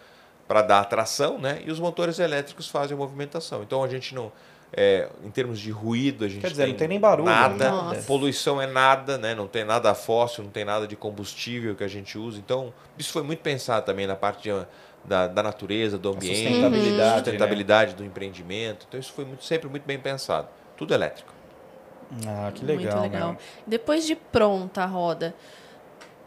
para dar tração, né? E os motores elétricos fazem a movimentação. Então a gente não é, em termos de ruído, a gente Quer dizer, tem não tem nem barulho. Nada. Né? Poluição é nada, né? Não tem nada fóssil, não tem nada de combustível que a gente usa. Então, isso foi muito pensado também na parte de, da, da, natureza, do ambiente, sustentabilidade, sustentabilidade né? do empreendimento. Então, isso foi muito, sempre muito bem pensado. Tudo elétrico. Ah, que legal. Muito legal. Né? Depois de pronta a roda,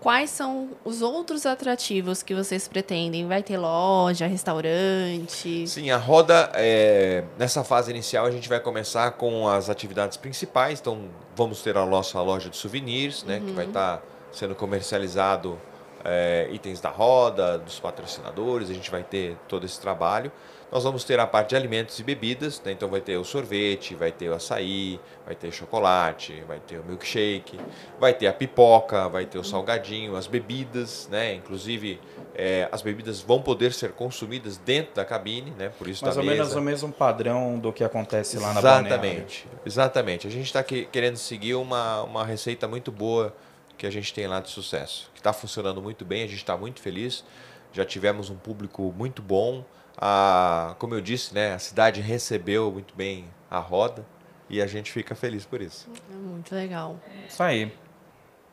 quais são os outros atrativos que vocês pretendem? Vai ter loja, restaurante? Sim, a roda, é, nessa fase inicial, a gente vai começar com as atividades principais. Então, vamos ter a nossa loja de souvenirs, né, uhum. que vai estar uhum. tá sendo comercializado é, itens da roda, dos patrocinadores. A gente vai ter todo esse trabalho. Nós vamos ter a parte de alimentos e bebidas, né? então vai ter o sorvete, vai ter o açaí, vai ter chocolate, vai ter o milkshake, vai ter a pipoca, vai ter o salgadinho, as bebidas, né? Inclusive é, as bebidas vão poder ser consumidas dentro da cabine, né? Por isso mais ou mesa. menos o mesmo padrão do que acontece lá na exatamente, exatamente. A gente está querendo seguir uma, uma receita muito boa que a gente tem lá de sucesso, que está funcionando muito bem, a gente está muito feliz. Já tivemos um público muito bom a, como eu disse, né, a cidade recebeu muito bem a roda e a gente fica feliz por isso. É muito legal. Isso aí.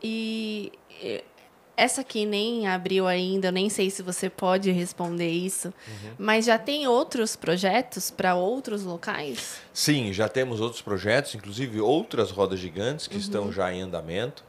E essa aqui nem abriu ainda, eu nem sei se você pode responder isso, uhum. mas já tem outros projetos para outros locais? Sim, já temos outros projetos, inclusive outras rodas gigantes que uhum. estão já em andamento.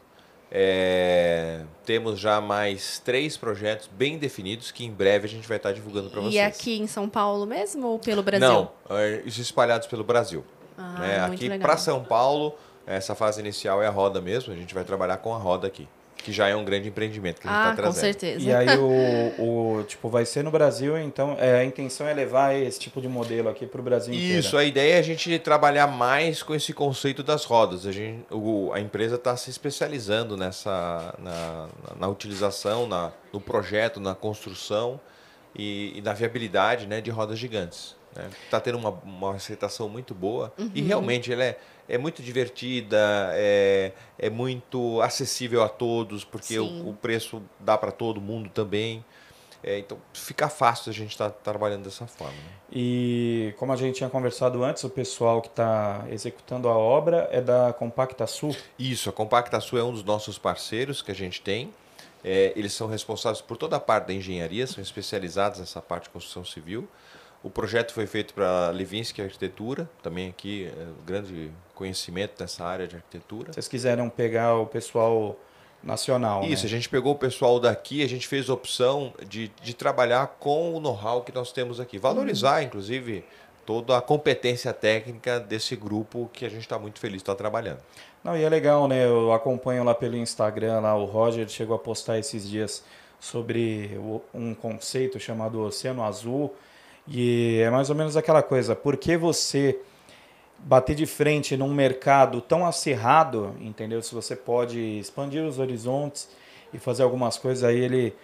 É, temos já mais três projetos bem definidos que em breve a gente vai estar divulgando para vocês. E aqui em São Paulo mesmo ou pelo Brasil? Não, é, isso é espalhados pelo Brasil. Ah, é, aqui para São Paulo, essa fase inicial é a roda mesmo, a gente vai trabalhar com a roda aqui que já é um grande empreendimento que a gente está ah, trazendo. com certeza. E aí o, o, tipo vai ser no Brasil, então é, a intenção é levar esse tipo de modelo aqui para o Brasil inteiro. Isso, a ideia é a gente trabalhar mais com esse conceito das rodas. A, gente, o, a empresa está se especializando nessa na, na utilização, na, no projeto, na construção e, e na viabilidade né, de rodas gigantes. Está né? Tá tendo uma, uma aceitação muito boa uhum. e realmente ele é é muito divertida, é, é muito acessível a todos, porque o, o, preço dá para todo mundo também. É, então fica fácil a gente estar tá trabalhando dessa forma. Né? E como a gente tinha conversado antes, o pessoal que está executando a obra é da Compacta Sul? Isso, a Compacta Sul é um dos nossos parceiros que a gente tem. É, eles são responsáveis por toda a parte da engenharia, são especializados nessa parte de construção civil. O projeto foi feito para Levinsky Arquitetura, também aqui, é, grande conhecimento nessa área de arquitetura. Vocês quiseram pegar o pessoal nacional. Né? Isso, né? a gente pegou o pessoal daqui, a gente fez a opção de, de trabalhar com o know-how que nós temos aqui. Valorizar, uhum. inclusive, toda a competência técnica desse grupo que a gente está muito feliz de tá estar trabalhando. Não, e é legal, né? Eu acompanho lá pelo Instagram, lá o Roger chegou a postar esses dias sobre um conceito chamado Oceano Azul, e é mais ou menos aquela coisa, porque você bater de frente num mercado tão acirrado, entendeu? Se você pode expandir os horizontes e fazer algumas coisas, aí ele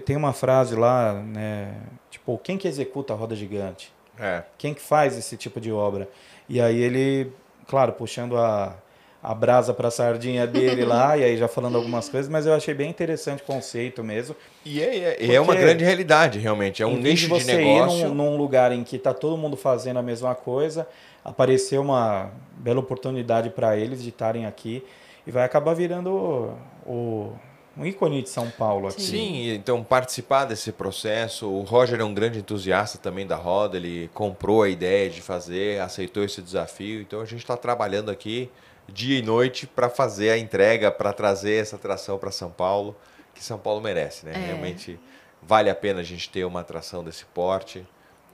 tem uma frase lá, né? Tipo, quem que executa a roda gigante? É. Quem que faz esse tipo de obra? E aí ele, claro, puxando a a brasa para a sardinha dele lá, e aí já falando algumas coisas, mas eu achei bem interessante o conceito mesmo. E é, é, é uma grande realidade, realmente. É um nicho de, de negócio. Ir num, num lugar em que está todo mundo fazendo a mesma coisa, apareceu uma bela oportunidade para eles de estarem aqui e vai acabar virando o, o um ícone de São Paulo aqui. Sim, então participar desse processo. O Roger é um grande entusiasta também da roda, ele comprou a ideia de fazer, aceitou esse desafio. Então a gente está trabalhando aqui dia e noite para fazer a entrega, para trazer essa atração para São Paulo, que São Paulo merece, né? É. Realmente vale a pena a gente ter uma atração desse porte.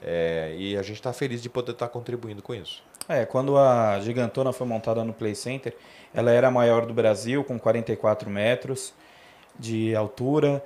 É, e a gente está feliz de poder estar tá contribuindo com isso. É, quando a Gigantona foi montada no Play Center, ela era a maior do Brasil, com 44 metros de altura.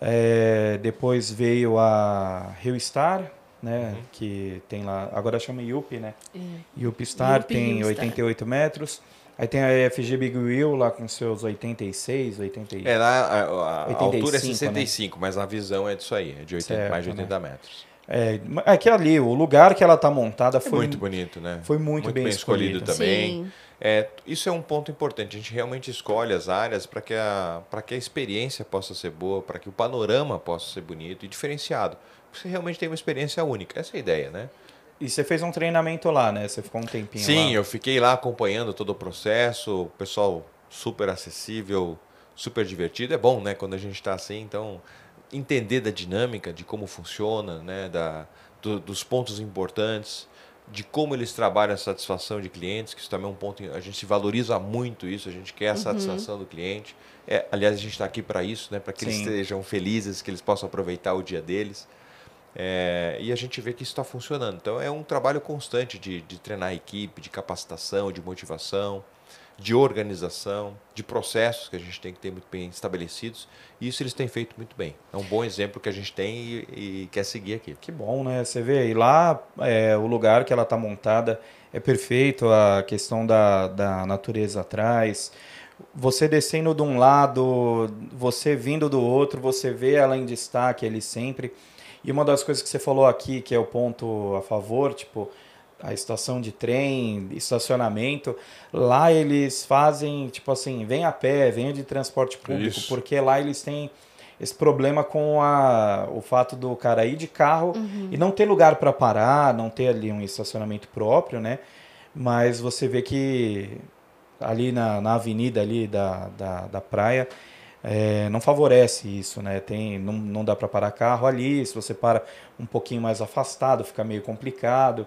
É, depois veio a Rio Star, né? Uhum. Que tem lá. Agora chama Yupi, né? Uhum. Star tem 88 metros. Aí tem a FG Big Wheel lá com seus 86, 86. É, lá, a, a, 85, altura é 65, né? mas a visão é disso aí, é de 80, certo, mais de 80 né? metros. É, é que ali, o lugar que ela está montada é foi. É muito bonito, né? Foi muito, muito bem, bem, escolhido, escolhido também. Sim. É, isso é um ponto importante. A gente realmente escolhe as áreas para que, a, que a experiência possa ser boa, para que o panorama possa ser bonito e diferenciado. Você realmente tem uma experiência única. Essa é a ideia, né? E você fez um treinamento lá, né? Você ficou um tempinho Sim, lá. Sim, eu fiquei lá acompanhando todo o processo, o pessoal super acessível, super divertido. É bom, né? Quando a gente está assim, então entender da dinâmica, de como funciona, né? Da, do, dos pontos importantes, de como eles trabalham a satisfação de clientes, que isso também é um ponto. A gente valoriza muito isso, a gente quer a uhum. satisfação do cliente. É, aliás, a gente está aqui para isso, né? Para que Sim. eles estejam felizes, que eles possam aproveitar o dia deles. É, e a gente vê que isso está funcionando. Então é um trabalho constante de, de treinar a equipe, de capacitação, de motivação, de organização, de processos que a gente tem que ter muito bem estabelecidos. E isso eles têm feito muito bem. É um bom exemplo que a gente tem e, e quer seguir aqui. Que bom, né? Você vê, e lá é, o lugar que ela está montada é perfeito, a questão da, da natureza atrás você descendo de um lado, você vindo do outro, você vê ela em destaque ali sempre. E uma das coisas que você falou aqui, que é o ponto a favor, tipo, a estação de trem, estacionamento, lá eles fazem, tipo assim, vem a pé, vem de transporte público, Isso. porque lá eles têm esse problema com a, o fato do cara ir de carro uhum. e não ter lugar para parar, não ter ali um estacionamento próprio, né? Mas você vê que ali na, na avenida ali da, da, da praia, é, não favorece isso, né? Tem, não, não dá para parar carro ali, se você para um pouquinho mais afastado, fica meio complicado.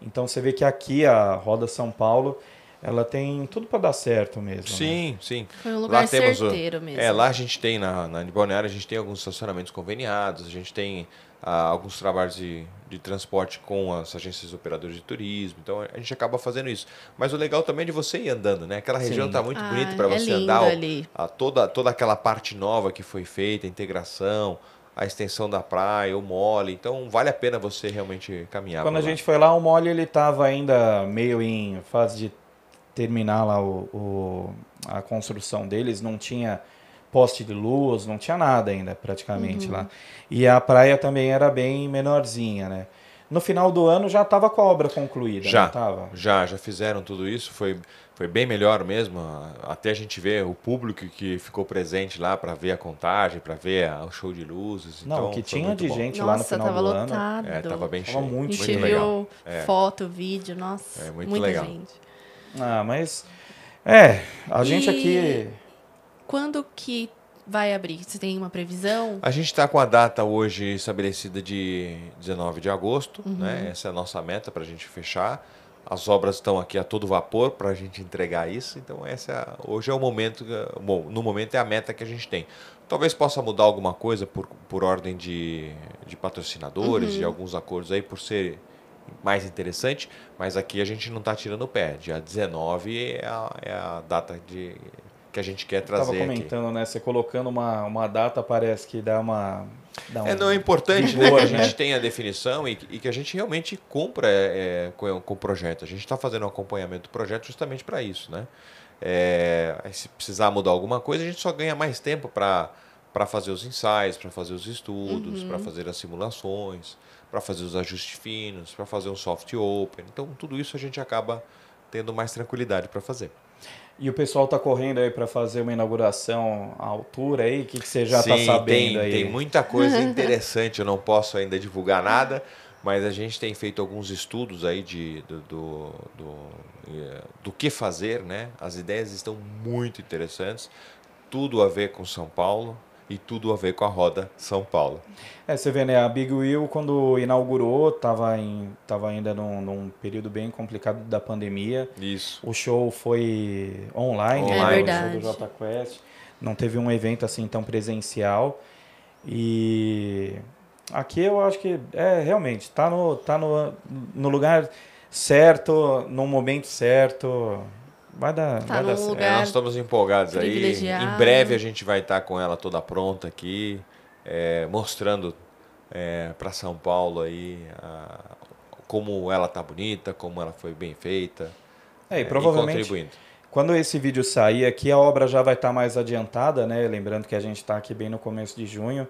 Então você vê que aqui a Roda São Paulo ela tem tudo para dar certo mesmo. Né? Sim, né? sim. Foi um lugar lá temos, certeiro mesmo. É, lá a gente tem, na, na Balneário, a gente tem alguns estacionamentos conveniados, a gente tem ah, alguns trabalhos de de transporte com as agências operadoras de turismo. Então a gente acaba fazendo isso. Mas o legal também é de você ir andando, né? Aquela região está muito ah, bonita para é você andar. Ali. A, toda, toda aquela parte nova que foi feita, a integração, a extensão da praia, o mole. Então vale a pena você realmente caminhar. Quando a lá. gente foi lá, o mole ele estava ainda meio em fase de terminar lá o, o, a construção deles, não tinha poste de luz, não tinha nada ainda praticamente uhum. lá. E a praia também era bem menorzinha, né? No final do ano já estava com a obra concluída, já estava? Já, já fizeram tudo isso, foi, foi bem melhor mesmo. Até a gente ver o público que ficou presente lá para ver a contagem, para ver o show de luzes. Não, então, que tinha de bom. gente nossa, lá no final tava do lotado. ano. É, tava bem tava Muito, a gente muito legal. é. foto, vídeo, nossa, é, muito muita legal. gente. Ah, mas é, a e... gente aqui quando que vai abrir? Você tem uma previsão? A gente está com a data hoje estabelecida de 19 de agosto, uhum. né? Essa é a nossa meta para a gente fechar. As obras estão aqui a todo vapor para a gente entregar isso. Então essa é, hoje é o momento, bom, no momento é a meta que a gente tem. Talvez possa mudar alguma coisa por, por ordem de, de patrocinadores, uhum. de alguns acordos aí por ser mais interessante, mas aqui a gente não está tirando o pé. Dia 19 é a, é a data de que a gente quer trazer. Estava comentando, aqui. né? Você colocando uma, uma data parece que dá uma. Dá é, um é, não, é importante né, que a gente né? tenha a definição e, e, que a gente realmente cumpra é, com, com o projeto. A gente está fazendo um acompanhamento do projeto justamente para isso, né? É, se precisar mudar alguma coisa, a gente só ganha mais tempo para para fazer os ensaios, para fazer os estudos, uhum. para fazer as simulações, para fazer os ajustes finos, para fazer um soft open. Então, tudo isso a gente acaba tendo mais tranquilidade para fazer. E o pessoal tá correndo aí para fazer uma inauguração à altura aí? O que, que você já tá Sim, tá sabendo tem, aí? Tem muita coisa interessante, eu não posso ainda divulgar nada, mas a gente tem feito alguns estudos aí de, do, do, do, eh, do que fazer, né? As ideias estão muito interessantes, tudo a ver com São Paulo, e tudo a ver com a roda São Paulo. É, você vê, né? A Big Wheel, quando inaugurou, estava tava ainda num, num, período bem complicado da pandemia. Isso. O show foi online, né, online. É verdade. o show do é Jota Quest. Não teve um evento assim tão presencial. E aqui eu acho que, é, realmente, está no, tá no, no lugar certo, no momento certo. Vai dar, tá vai dar certo. É, nós estamos empolgados aí. Em breve a gente vai estar com ela toda pronta aqui, é, mostrando é, para São Paulo aí a, como ela tá bonita, como ela foi bem feita. É, e é, provavelmente. E quando esse vídeo sair aqui, a obra já vai estar tá mais adiantada, né? Lembrando que a gente está aqui bem no começo de junho,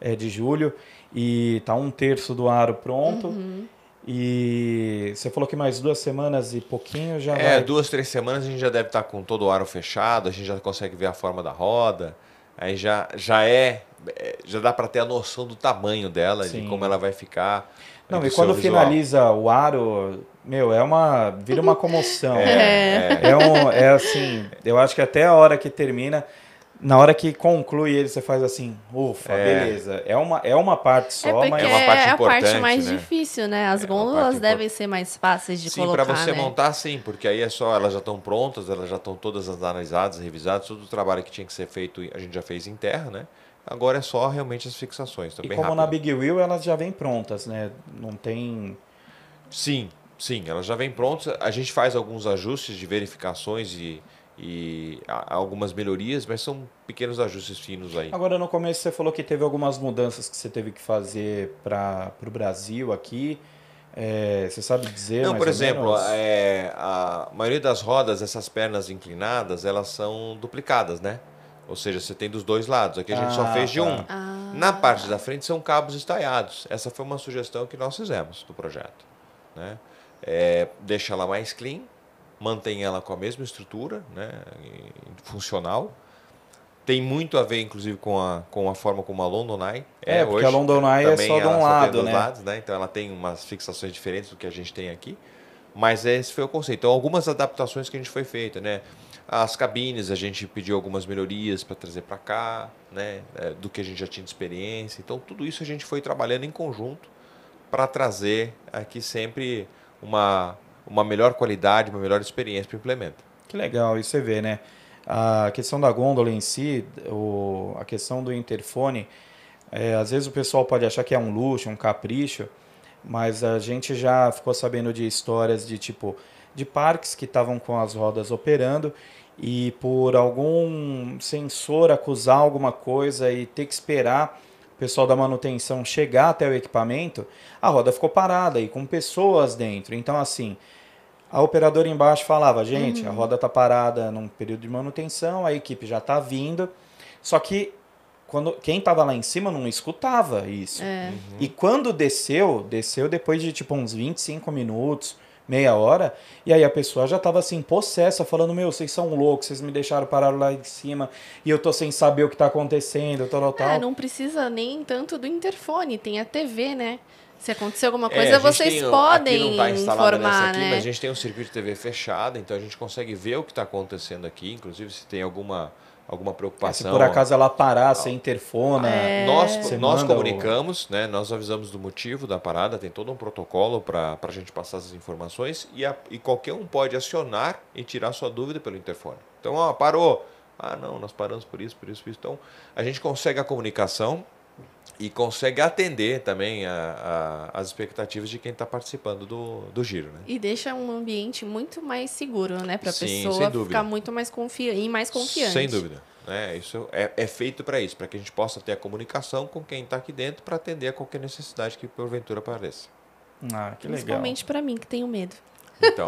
é, de julho, e tá um terço do aro pronto. Uhum. E você falou que mais duas semanas e pouquinho já. É, vai... duas, três semanas a gente já deve estar tá com todo o aro fechado, a gente já consegue ver a forma da roda, aí já, já é. é já dá para ter a noção do tamanho dela, Sim. de como ela vai ficar. Não, e quando finaliza o aro, meu, é uma. vira uma comoção. É, é. é, um, é assim, eu acho que até a hora que termina. Na hora que conclui ele, você faz assim, ufa, é. beleza. É uma, é uma parte é só, é mas é uma parte é importante. É a parte mais né? difícil, né? As é gôndolas devem ser mais fáceis de sim, colocar. Sim, para você né? montar, sim, porque aí é só, elas já estão prontas, elas já estão todas analisadas, revisadas, todo o trabalho que tinha que ser feito a gente já fez em terra, né? Agora é só realmente as fixações. Tá e como rápido. na Big Wheel, elas já vêm prontas, né? Não tem. Sim, sim, elas já vêm prontas. A gente faz alguns ajustes de verificações e e algumas melhorias, mas são pequenos ajustes finos aí. Agora, no começo, você falou que teve algumas mudanças que você teve que fazer para o Brasil aqui. É, você sabe dizer? Não, por exemplo, é, a maioria das rodas, essas pernas inclinadas, elas são duplicadas, né? Ou seja, você tem dos dois lados. Aqui a gente ah, só fez de um. Tá. Ah. Na parte da frente são cabos estaiados. Essa foi uma sugestão que nós fizemos do projeto. Né? É, deixa ela mais clean, mantém ela com a mesma estrutura né, funcional. Tem muito a ver, inclusive, com a, com a forma como a London Eye é, é porque hoje, a né, London Eye é só de um lado, né? Lados, né? Então ela tem umas fixações diferentes do que a gente tem aqui. Mas esse foi o conceito. Então, algumas adaptações que a gente foi feita, né? As cabines, a gente pediu algumas melhorias para trazer para cá, né? É, do que a gente já tinha de experiência. Então, tudo isso a gente foi trabalhando em conjunto para trazer aqui sempre uma uma melhor qualidade, uma melhor experiência para o implemento. Que legal, e você vê, né? A questão da gôndola em si, o, a questão do interfone, é, às vezes o pessoal pode achar que é um luxo, um capricho, mas a gente já ficou sabendo de histórias de tipo de parques que estavam com as rodas operando e por algum sensor acusar alguma coisa e ter que esperar o pessoal da manutenção chegar até o equipamento, a roda ficou parada e com pessoas dentro. Então assim, a operadora embaixo falava, gente, uhum. a roda tá parada num período de manutenção, a equipe já tá vindo. Só que quando quem tava lá em cima não escutava isso. É. Uhum. E quando desceu, desceu depois de tipo uns 25 minutos, meia hora, e aí a pessoa já tava assim, possessa, falando, meu, vocês são loucos, vocês me deixaram parar lá em cima e eu tô sem saber o que tá acontecendo, tal, tal, é, tal. É, não precisa nem tanto do interfone, tem a TV, né? Se acontecer alguma é, coisa, é, vocês tem, podem tá informar, aqui, né? Mas a gente tem um circuito de TV fechado, então a gente consegue ver o que está acontecendo aqui, inclusive se tem alguma alguma preocupação. É, se por acaso ela parar, sem ah, interfone É. Nós, nós comunicamos, o... né? Nós avisamos do motivo da parada, tem todo um protocolo para a gente passar essas informações e, a, e qualquer um pode acionar e tirar sua dúvida pelo interfone. Então, ó, parou. Ah, não, nós paramos por isso, por isso, por isso. Então, a gente consegue a comunicação e consegue atender também a, a, as expectativas de quem está participando do, do giro, né? E deixa um ambiente muito mais seguro, né, para a pessoa ficar muito mais confiante e mais confiante. Sem dúvida, né? Isso é, é feito para isso, para que a gente possa ter a comunicação com quem está aqui dentro para atender a qualquer necessidade que porventura apareça. Ah, que legal. Principalmente para mim que tenho medo. Então,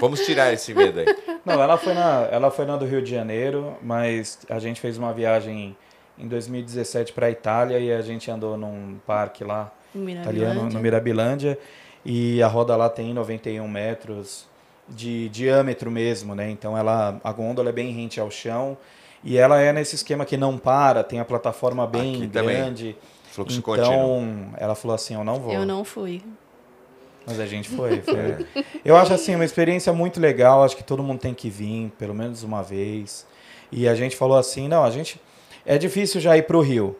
vamos tirar esse medo aí. Não, ela foi na, ela foi na do Rio de Janeiro, mas a gente fez uma viagem em 2017 para a Itália e a gente andou num parque lá, italiano, no Mirabilândia. E a roda lá tem 91 metros de diâmetro mesmo, né? Então ela, a gôndola é bem rente ao chão e ela é nesse esquema que não para, tem a plataforma bem Aqui grande. Também. Fluxo então contínuo. ela falou assim, eu não vou. Eu não fui. Mas a gente foi. foi. eu acho assim uma experiência muito legal. Acho que todo mundo tem que vir pelo menos uma vez. E a gente falou assim, não, a gente é difícil já ir para o Rio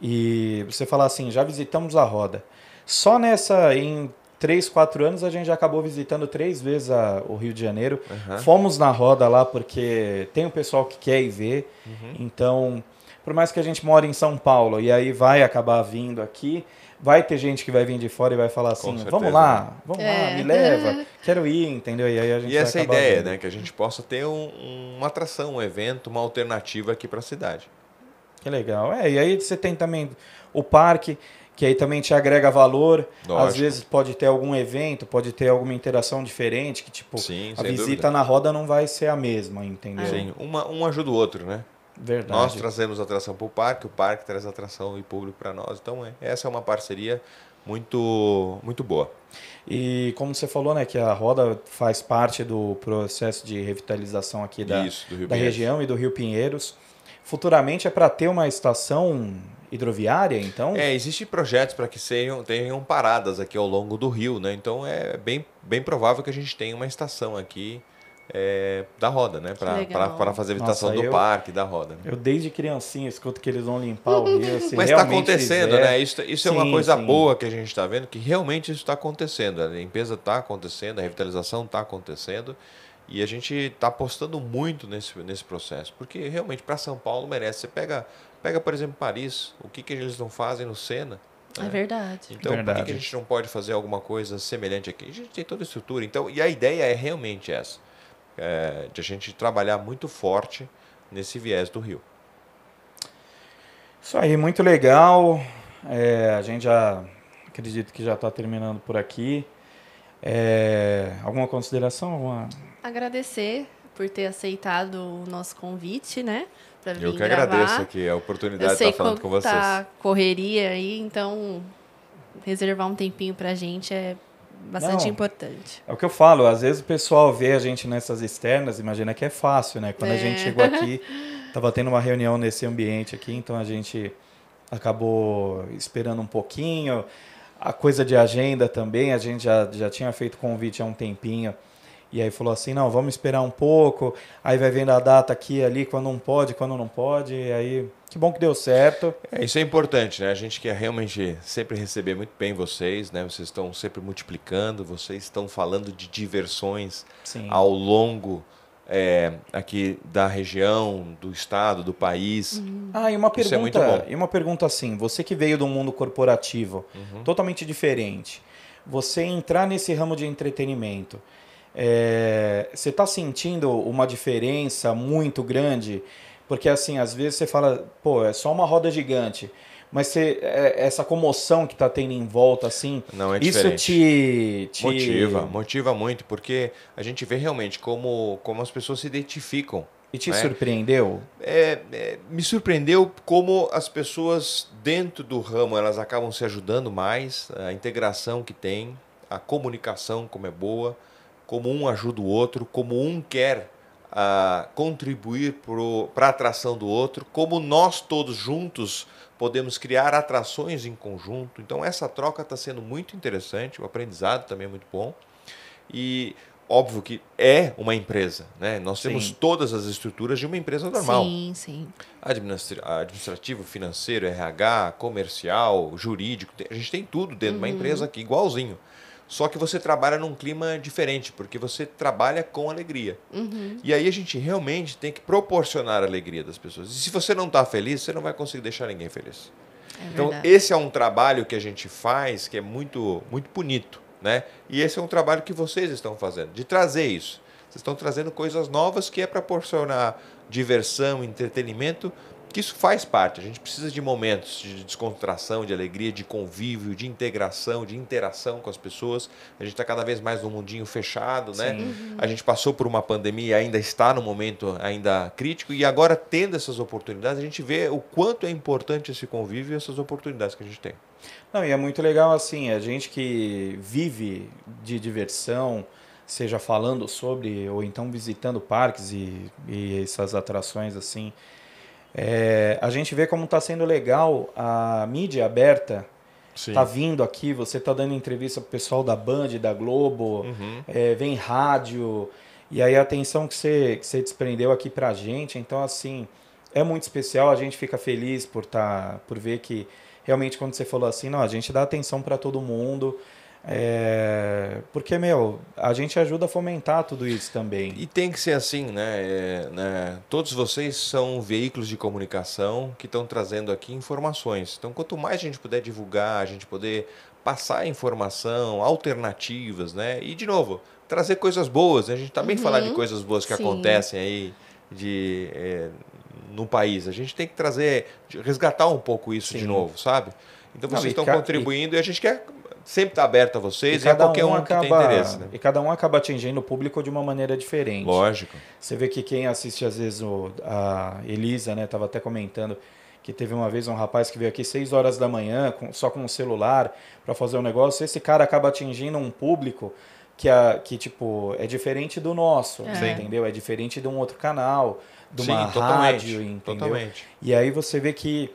e você falar assim, já visitamos a roda. Só nessa, em três, quatro anos, a gente já acabou visitando três vezes a, o Rio de Janeiro. Uhum. Fomos na roda lá porque tem o um pessoal que quer ir ver. Uhum. Então, por mais que a gente mora em São Paulo e aí vai acabar vindo aqui, vai ter gente que vai vir de fora e vai falar assim, vamos lá, né? vamos é. lá, me leva, quero ir, entendeu? E aí a gente E essa ideia, vindo. né, que a gente possa ter um, uma atração, um evento, uma alternativa aqui para a cidade. Que legal. É, e aí você tem também o parque, que aí também te agrega valor. Lógico. Às vezes pode ter algum evento, pode ter alguma interação diferente, que tipo, Sim, a visita dúvida. na roda não vai ser a mesma, entendeu? Sim, uma, um ajuda o outro, né? Verdade. Nós trazemos atração para o parque, o parque traz atração e público para nós. Então, é, essa é uma parceria muito, muito boa. E como você falou, né, que a roda faz parte do processo de revitalização aqui da, Isso, da região e do Rio Pinheiros futuramente é para ter uma estação hidroviária, então? É, existem projetos para que sejam, tenham paradas aqui ao longo do rio, né? Então é bem, bem provável que a gente tenha uma estação aqui é, da roda, né? Para fazer a visitação Nossa, do eu, parque, da roda. Né? Eu desde criancinha escuto que eles vão limpar o rio. Se assim, Mas está acontecendo, né? Isso, isso sim, é uma coisa sim. boa que a gente está vendo, que realmente isso está acontecendo. A limpeza está acontecendo, a revitalização está acontecendo. E a gente está apostando muito nesse, nesse processo, porque realmente para São Paulo merece. Você pega, pega, por exemplo, Paris, o que, que eles não fazem no Sena? É né? verdade. Então, verdade. por que, que a gente não pode fazer alguma coisa semelhante aqui? A gente tem toda a estrutura. Então, e a ideia é realmente essa, é, de a gente trabalhar muito forte nesse viés do Rio. Isso aí, muito legal. É, a gente já acredito que já está terminando por aqui. É, alguma consideração? Alguma agradecer por ter aceitado o nosso convite, né? Pra vir Eu que gravar. agradeço aqui a oportunidade de estar falando com vocês. Tá correria aí, então reservar um tempinho pra gente é bastante Não, importante. É o que eu falo, às vezes o pessoal vê a gente nessas externas, imagina que é fácil, né? Quando é. a gente chegou aqui, estava tendo uma reunião nesse ambiente aqui, então a gente acabou esperando um pouquinho. A coisa de agenda também, a gente já, já tinha feito convite há um tempinho e aí falou assim, não, vamos esperar um pouco, aí vai vendo a data aqui ali, quando não pode, quando não pode, e aí que bom que deu certo. É, isso é importante, né? A gente quer realmente sempre receber muito bem vocês, né? Vocês estão sempre multiplicando, vocês estão falando de diversões Sim. ao longo é, aqui da região, do estado, do país. Uhum. Ah, e uma é pergunta, é e uma pergunta assim, você que veio do mundo corporativo, uhum. totalmente diferente, você entrar nesse ramo de entretenimento, é, você está sentindo uma diferença muito grande? Porque, assim, às vezes você fala, pô, é só uma roda gigante. Mas você, é, essa comoção que está tendo em volta, assim, Não, é isso te, te, Motiva, motiva muito, porque a gente vê realmente como, como as pessoas se identificam. E te né? surpreendeu? É, é, me surpreendeu como as pessoas dentro do ramo, elas acabam se ajudando mais, a integração que tem, a comunicação como é boa, como um ajuda o outro, como um quer uh, contribuir para a atração do outro, como nós todos juntos podemos criar atrações em conjunto. Então, essa troca está sendo muito interessante, o aprendizado também é muito bom. E óbvio que é uma empresa, né? Nós sim. temos todas as estruturas de uma empresa normal. Sim, sim. Administrativo, financeiro, RH, comercial, jurídico, a gente tem tudo dentro uhum. de uma uhum. empresa aqui, igualzinho. Só que você trabalha num clima diferente, porque você trabalha com alegria. Uhum. E aí a gente realmente tem que proporcionar a alegria das pessoas. E se você não está feliz, você não vai conseguir deixar ninguém feliz. É então, verdade. esse é um trabalho que a gente faz que é muito, muito bonito. Né? E esse é um trabalho que vocês estão fazendo, de trazer isso. Vocês estão trazendo coisas novas que é para proporcionar diversão, entretenimento que isso faz parte. A gente precisa de momentos de descontração, de alegria, de convívio, de integração, de interação com as pessoas. A gente está cada vez mais num mundinho fechado, né? Sim. Uhum. A gente passou por uma pandemia e ainda está no momento ainda crítico e agora tendo essas oportunidades, a gente vê o quanto é importante esse convívio e essas oportunidades que a gente tem. Não, e é muito legal assim, a gente que vive de diversão, seja falando sobre ou então visitando parques e, e essas atrações assim, é, a gente vê como está sendo legal a mídia aberta. Sim. Tá vindo aqui, você tá dando entrevista pro pessoal da Band, da Globo, uhum. é, vem rádio. E aí a atenção que você, que você desprendeu aqui pra gente. Então, assim, é muito especial. A gente fica feliz por, tá, por ver que realmente, quando você falou assim, não, a gente dá atenção para todo mundo. É, porque, meu, a gente ajuda a fomentar tudo isso também. E tem que ser assim, né? É, né? Todos vocês são veículos de comunicação que estão trazendo aqui informações. Então, quanto mais a gente puder divulgar, a gente poder passar informação, alternativas, né? E, de novo, trazer coisas boas. Né? A gente também uhum. falar de uhum. coisas boas que Sim. acontecem aí de, é, no país. A gente tem que trazer, resgatar um pouco isso Sim. de novo, sabe? Então vocês estão contribuindo e... e a gente quer sempre está aberto a vocês e, e a qualquer um, acaba, que tem interesse. Né? E cada um acaba atingindo o público de uma maneira diferente. Lógico. Você vê que quem assiste, às vezes, o, a Elisa, né? Estava até comentando que teve uma vez um rapaz que veio aqui 6 horas da manhã, com, só com o um celular, para fazer um negócio. Esse cara acaba atingindo um público que, a, que tipo, é diferente do nosso, é. entendeu? É diferente de um outro canal, de uma Sim, rádio, totalmente, entendeu? Totalmente. E aí você vê que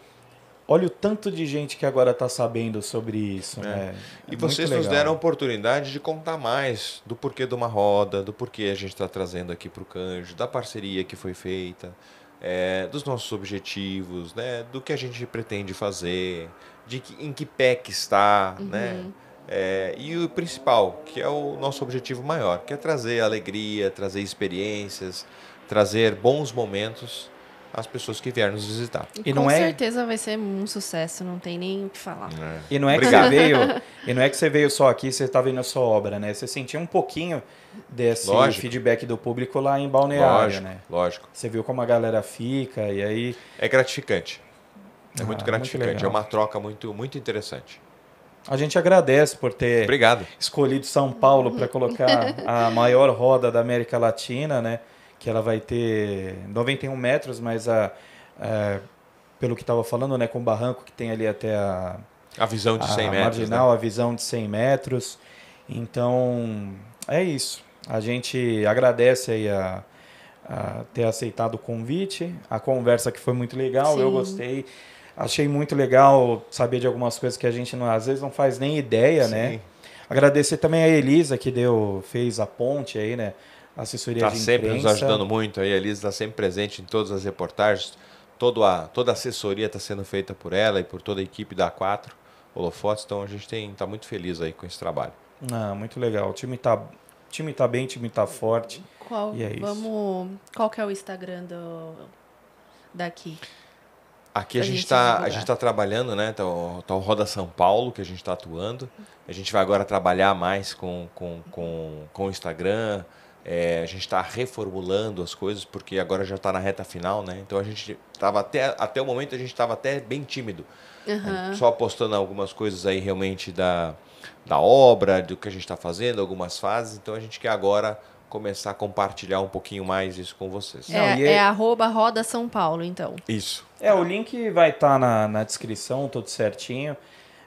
Olha o tanto de gente que agora está sabendo sobre isso. É. Né? É e vocês nos deram a oportunidade de contar mais do porquê de uma roda, do porquê a gente está trazendo aqui para o Canjo, da parceria que foi feita, é, dos nossos objetivos, né, do que a gente pretende fazer, de que, em que pé que está, uhum. né? É, e o principal, que é o nosso objetivo maior, que é trazer alegria, trazer experiências, trazer bons momentos as pessoas que vieram nos visitar. E, não com é... certeza vai ser um sucesso, não tem nem o que falar. É. E não é Obrigado. que você veio, e não é que você veio só aqui, você está vendo a sua obra, né? Você sentiu um pouquinho desse lógico. feedback do público lá em Balneário, lógico, né? Lógico. Você viu como a galera fica e aí É gratificante. É ah, muito gratificante, muito é uma troca muito muito interessante. A gente agradece por ter Obrigado. escolhido São Paulo para colocar a maior roda da América Latina, né? que ela vai ter 91 metros, mas a, a pelo que estava falando, né, com o barranco que tem ali até a a visão de a a metros, marginal, né? a visão de 100 metros. Então, é isso. A gente agradece aí a, a ter aceitado o convite, a conversa que foi muito legal, Sim. eu gostei. Achei muito legal saber de algumas coisas que a gente não, às vezes não faz nem ideia, né? Sim. né? Agradecer também a Elisa que deu fez a ponte aí, né? assessoria tá de imprensa. Está sempre nos ajudando muito aí, a Elisa está sempre presente em todas as reportagens. Todo a, toda a assessoria está sendo feita por ela e por toda a equipe da A4 Holofotes, então a gente está muito feliz aí com esse trabalho. Ah, muito legal. O time está time tá bem, o time está forte. Qual, e é isso. Vamos, qual que é o Instagram do, daqui? Aqui a gente está a gente está tá trabalhando, né? Tá o, tá o, Roda São Paulo que a gente está atuando. A gente vai agora trabalhar mais com com, com, com o Instagram, é, a gente está reformulando as coisas porque agora já está na reta final, né? Então a gente estava até até o momento a gente estava até bem tímido, uhum. só postando algumas coisas aí realmente da, da obra, do que a gente está fazendo, algumas fases. Então a gente quer agora começar a compartilhar um pouquinho mais isso com vocês. É, Não, é... é arroba roda São Paulo, então. Isso. É, o link vai estar tá na, na descrição, tudo certinho.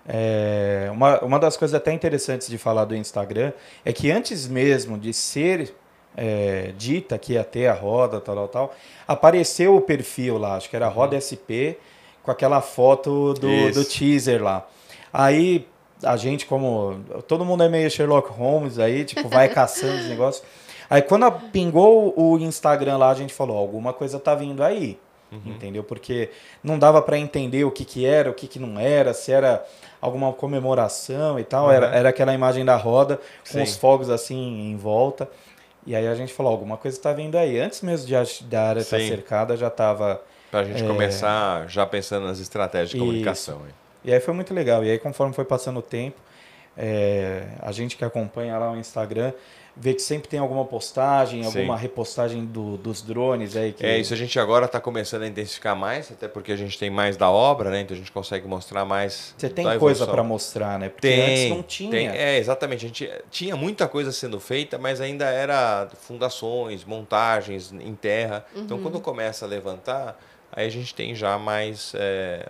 É, uma, uma das coisas até interessantes de falar do Instagram é que antes mesmo de ser é, dita que ia ter a roda, tal, tal, tal. Apareceu o perfil lá, acho que era Roda uhum. SP, com aquela foto do, do teaser lá. Aí a gente, como. Todo mundo é meio Sherlock Holmes aí, tipo, vai caçando os negócios. Aí quando pingou o Instagram lá, a gente falou: alguma coisa tá vindo aí. Uhum. Entendeu? Porque não dava para entender o que, que era, o que, que não era, se era alguma comemoração e tal. Uhum. Era, era aquela imagem da roda, com Sim. os fogos assim em volta. E aí a gente falou, alguma coisa está vindo aí. Antes mesmo de da área estar tá cercada, já estava... Para a gente é... começar já pensando nas estratégias de comunicação. E aí foi muito legal. E aí conforme foi passando o tempo, é, a gente que acompanha lá o Instagram vê que sempre tem alguma postagem, alguma Sim. repostagem do, dos drones aí. Que... É, isso a gente agora está começando a intensificar mais, até porque a gente tem mais da obra, né? Então a gente consegue mostrar mais. Você tem coisa para mostrar, né? Porque tem, antes não tinha. Tem, é, exatamente. A gente eh, tinha muita coisa sendo feita, mas ainda era fundações, montagens em terra. Então, uhum. Então quando começa a levantar, aí a gente tem já mais, é,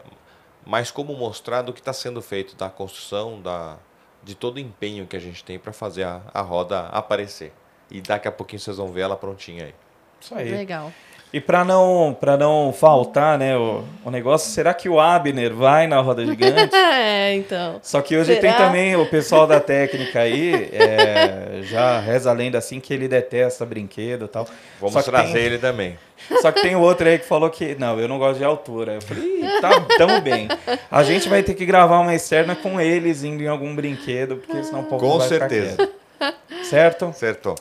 mais como mostrar do que está sendo feito da construção, da de todo o empenho que a gente tem para fazer a, a roda aparecer. E daqui a pouquinho vocês vão ver ela prontinha aí. Isso aí. Legal. E para não para não faltar, né, o, o negócio, será que o Abner vai na roda gigante? é, então. Só que hoje será? tem também o pessoal da técnica aí, é, já reza a lenda assim que ele detesta brinquedo e tal. Vamos trazer tem, ele também. Só que tem outro aí que falou que, não, eu não gosto de altura. Eu falei, tá tão bem. A gente vai ter que gravar uma externa com eles indo em algum brinquedo, porque senão o povo Com certeza. certo? Certo.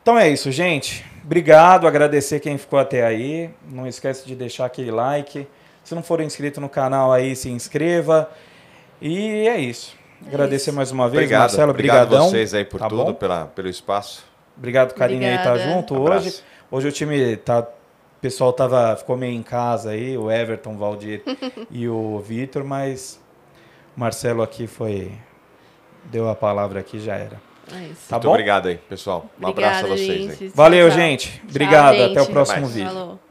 Então é isso, gente. Obrigado, agradecer quem ficou até aí. Não esquece de deixar aquele like. Se não for inscrito no canal aí, se inscreva. E é isso. É agradecer é isso. mais uma vez, obrigado. Marcelo. Obrigado a vocês aí por tá tudo, pela, pelo espaço. Obrigado, Karine, aí estar tá junto Abraço. hoje. Hoje o time tá o pessoal tava, ficou meio em casa aí, o Everton, o Valdir e o Vitor, mas o Marcelo aqui foi. Deu a palavra aqui, já era. É isso. Tá Muito bom? obrigado aí, pessoal. Um Obrigada, abraço a vocês. gente. aí. Valeu, Tchau, tchau. gente. Obrigado. Até o próximo vídeo. Falou.